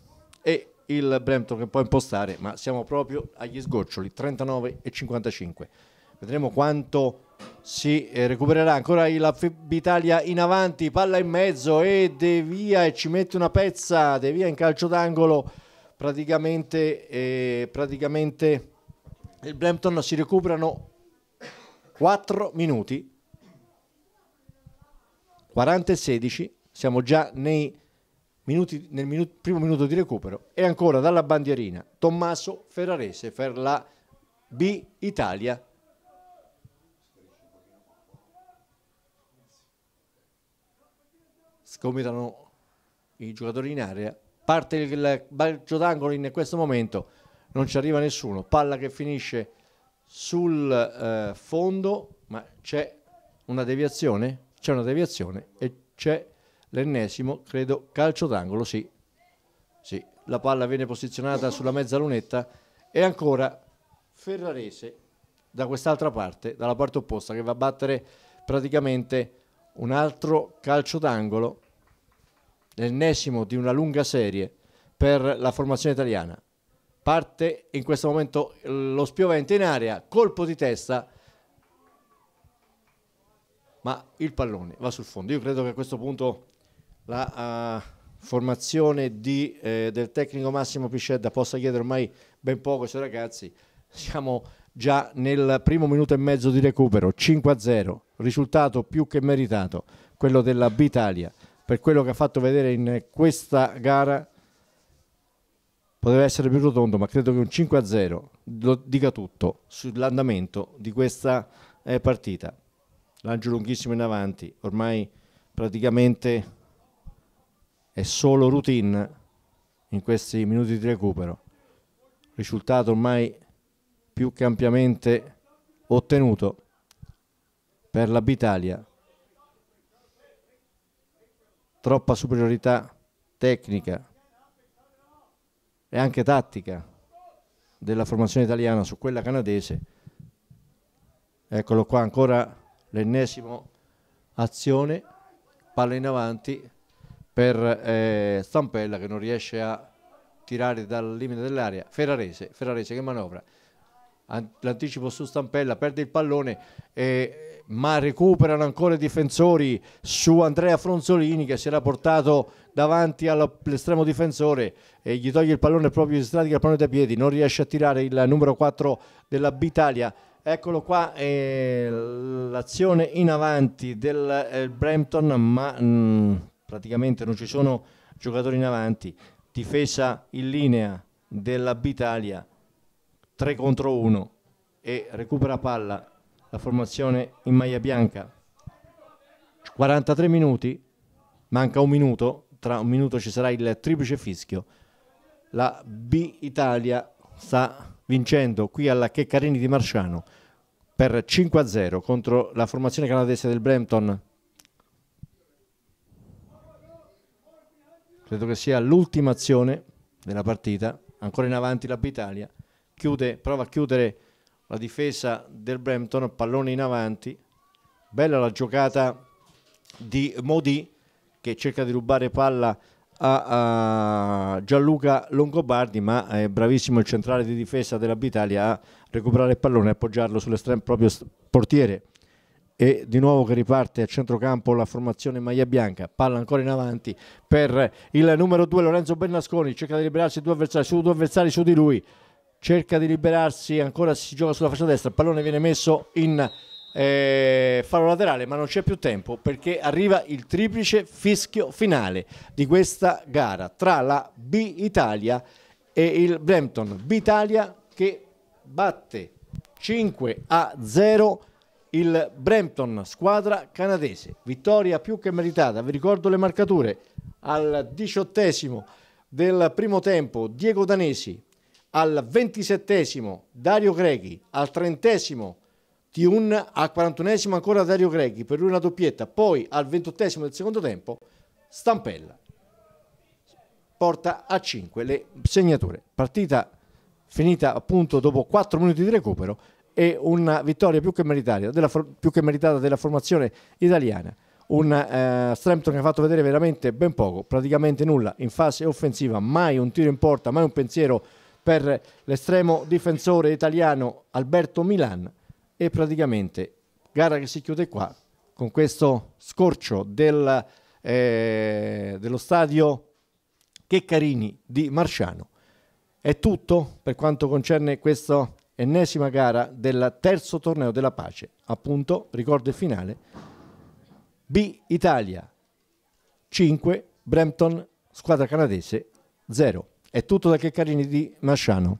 il Brampton che può impostare, ma siamo proprio agli sgoccioli, 39 e 55. Vedremo quanto si eh, recupererà ancora la FIB Italia in avanti, palla in mezzo e De Via e ci mette una pezza, De Via in calcio d'angolo praticamente, eh, praticamente il Brampton si recuperano 4 minuti 40 e 16 siamo già nei minuti, nel minuto, primo minuto di recupero e ancora dalla bandierina Tommaso Ferrarese per la B Italia scomitano i giocatori in area parte il calcio d'angolo in questo momento non ci arriva nessuno palla che finisce sul eh, fondo ma c'è una deviazione c'è una deviazione e c'è l'ennesimo, credo, calcio d'angolo, sì. sì. La palla viene posizionata sulla mezzalunetta e ancora Ferrarese da quest'altra parte, dalla parte opposta, che va a battere praticamente un altro calcio d'angolo, l'ennesimo di una lunga serie per la formazione italiana. Parte in questo momento lo spiovente in aria, colpo di testa ma il pallone va sul fondo. Io credo che a questo punto la uh, formazione di, eh, del tecnico Massimo Piscedda possa chiedere ormai ben poco ai suoi ragazzi. Siamo già nel primo minuto e mezzo di recupero, 5-0, risultato più che meritato, quello della Bitalia. Per quello che ha fatto vedere in questa gara poteva essere più rotondo, ma credo che un 5-0 dica tutto sull'andamento di questa eh, partita. Lancio lunghissimo in avanti, ormai praticamente è solo routine in questi minuti di recupero. Risultato ormai più che ampiamente ottenuto per la Bitalia. Troppa superiorità tecnica e anche tattica della formazione italiana su quella canadese. Eccolo qua ancora l'ennesimo azione, palla in avanti, per eh, Stampella che non riesce a tirare dal limite dell'area. Ferrarese, Ferrarese che manovra. L'anticipo su Stampella, perde il pallone, eh, ma recuperano ancora i difensori su Andrea Fronzolini che si era portato davanti all'estremo difensore e gli toglie il pallone proprio di stradica il pallone dai piedi, non riesce a tirare il numero 4 della Bitalia. Eccolo qua, eh, l'azione in avanti del eh, Brampton, ma mh, mm, praticamente non ci sono giocatori in avanti, difesa in linea della Bitalia 3 contro 1 e recupera palla la formazione in maglia bianca 43 minuti manca un minuto tra un minuto ci sarà il triplice fischio la B Italia sta vincendo qui alla Checcarini di Marciano per 5 0 contro la formazione canadese del Brampton credo che sia l'ultima azione della partita, ancora in avanti la Bitalia, chiude, prova a chiudere la difesa del Brampton, pallone in avanti, bella la giocata di Modi che cerca di rubare palla a, a Gianluca Longobardi ma è bravissimo il centrale di difesa della Bitalia a recuperare il pallone e appoggiarlo sull'estremo proprio portiere e di nuovo che riparte a centrocampo la formazione maglia bianca, palla ancora in avanti per il numero 2 Lorenzo Bernasconi, cerca di liberarsi due avversari, su due avversari su di lui, cerca di liberarsi, ancora si gioca sulla faccia destra, il pallone viene messo in eh, faro laterale, ma non c'è più tempo perché arriva il triplice fischio finale di questa gara tra la B Italia e il Brampton. B Italia che batte 5 a 0 il Brampton, squadra canadese. Vittoria più che meritata, vi ricordo le marcature. Al diciottesimo del primo tempo Diego Danesi, al ventisettesimo Dario Greghi, al trentesimo Tiun, al quarantunesimo ancora Dario Greghi, per lui una doppietta, poi al ventottesimo del secondo tempo Stampella. Porta a 5 le segnature. Partita finita appunto dopo 4 minuti di recupero e una vittoria più che, della, più che meritata della formazione italiana. Un eh, Strampton che ha fatto vedere veramente ben poco, praticamente nulla in fase offensiva, mai un tiro in porta, mai un pensiero per l'estremo difensore italiano Alberto Milan e praticamente gara che si chiude qua con questo scorcio del, eh, dello stadio Checcarini di Marciano. È tutto per quanto concerne questo ennesima gara del terzo torneo della pace. Appunto, ricordo il finale, B Italia 5, Brampton, squadra canadese 0. È tutto da Checcarini di Masciano.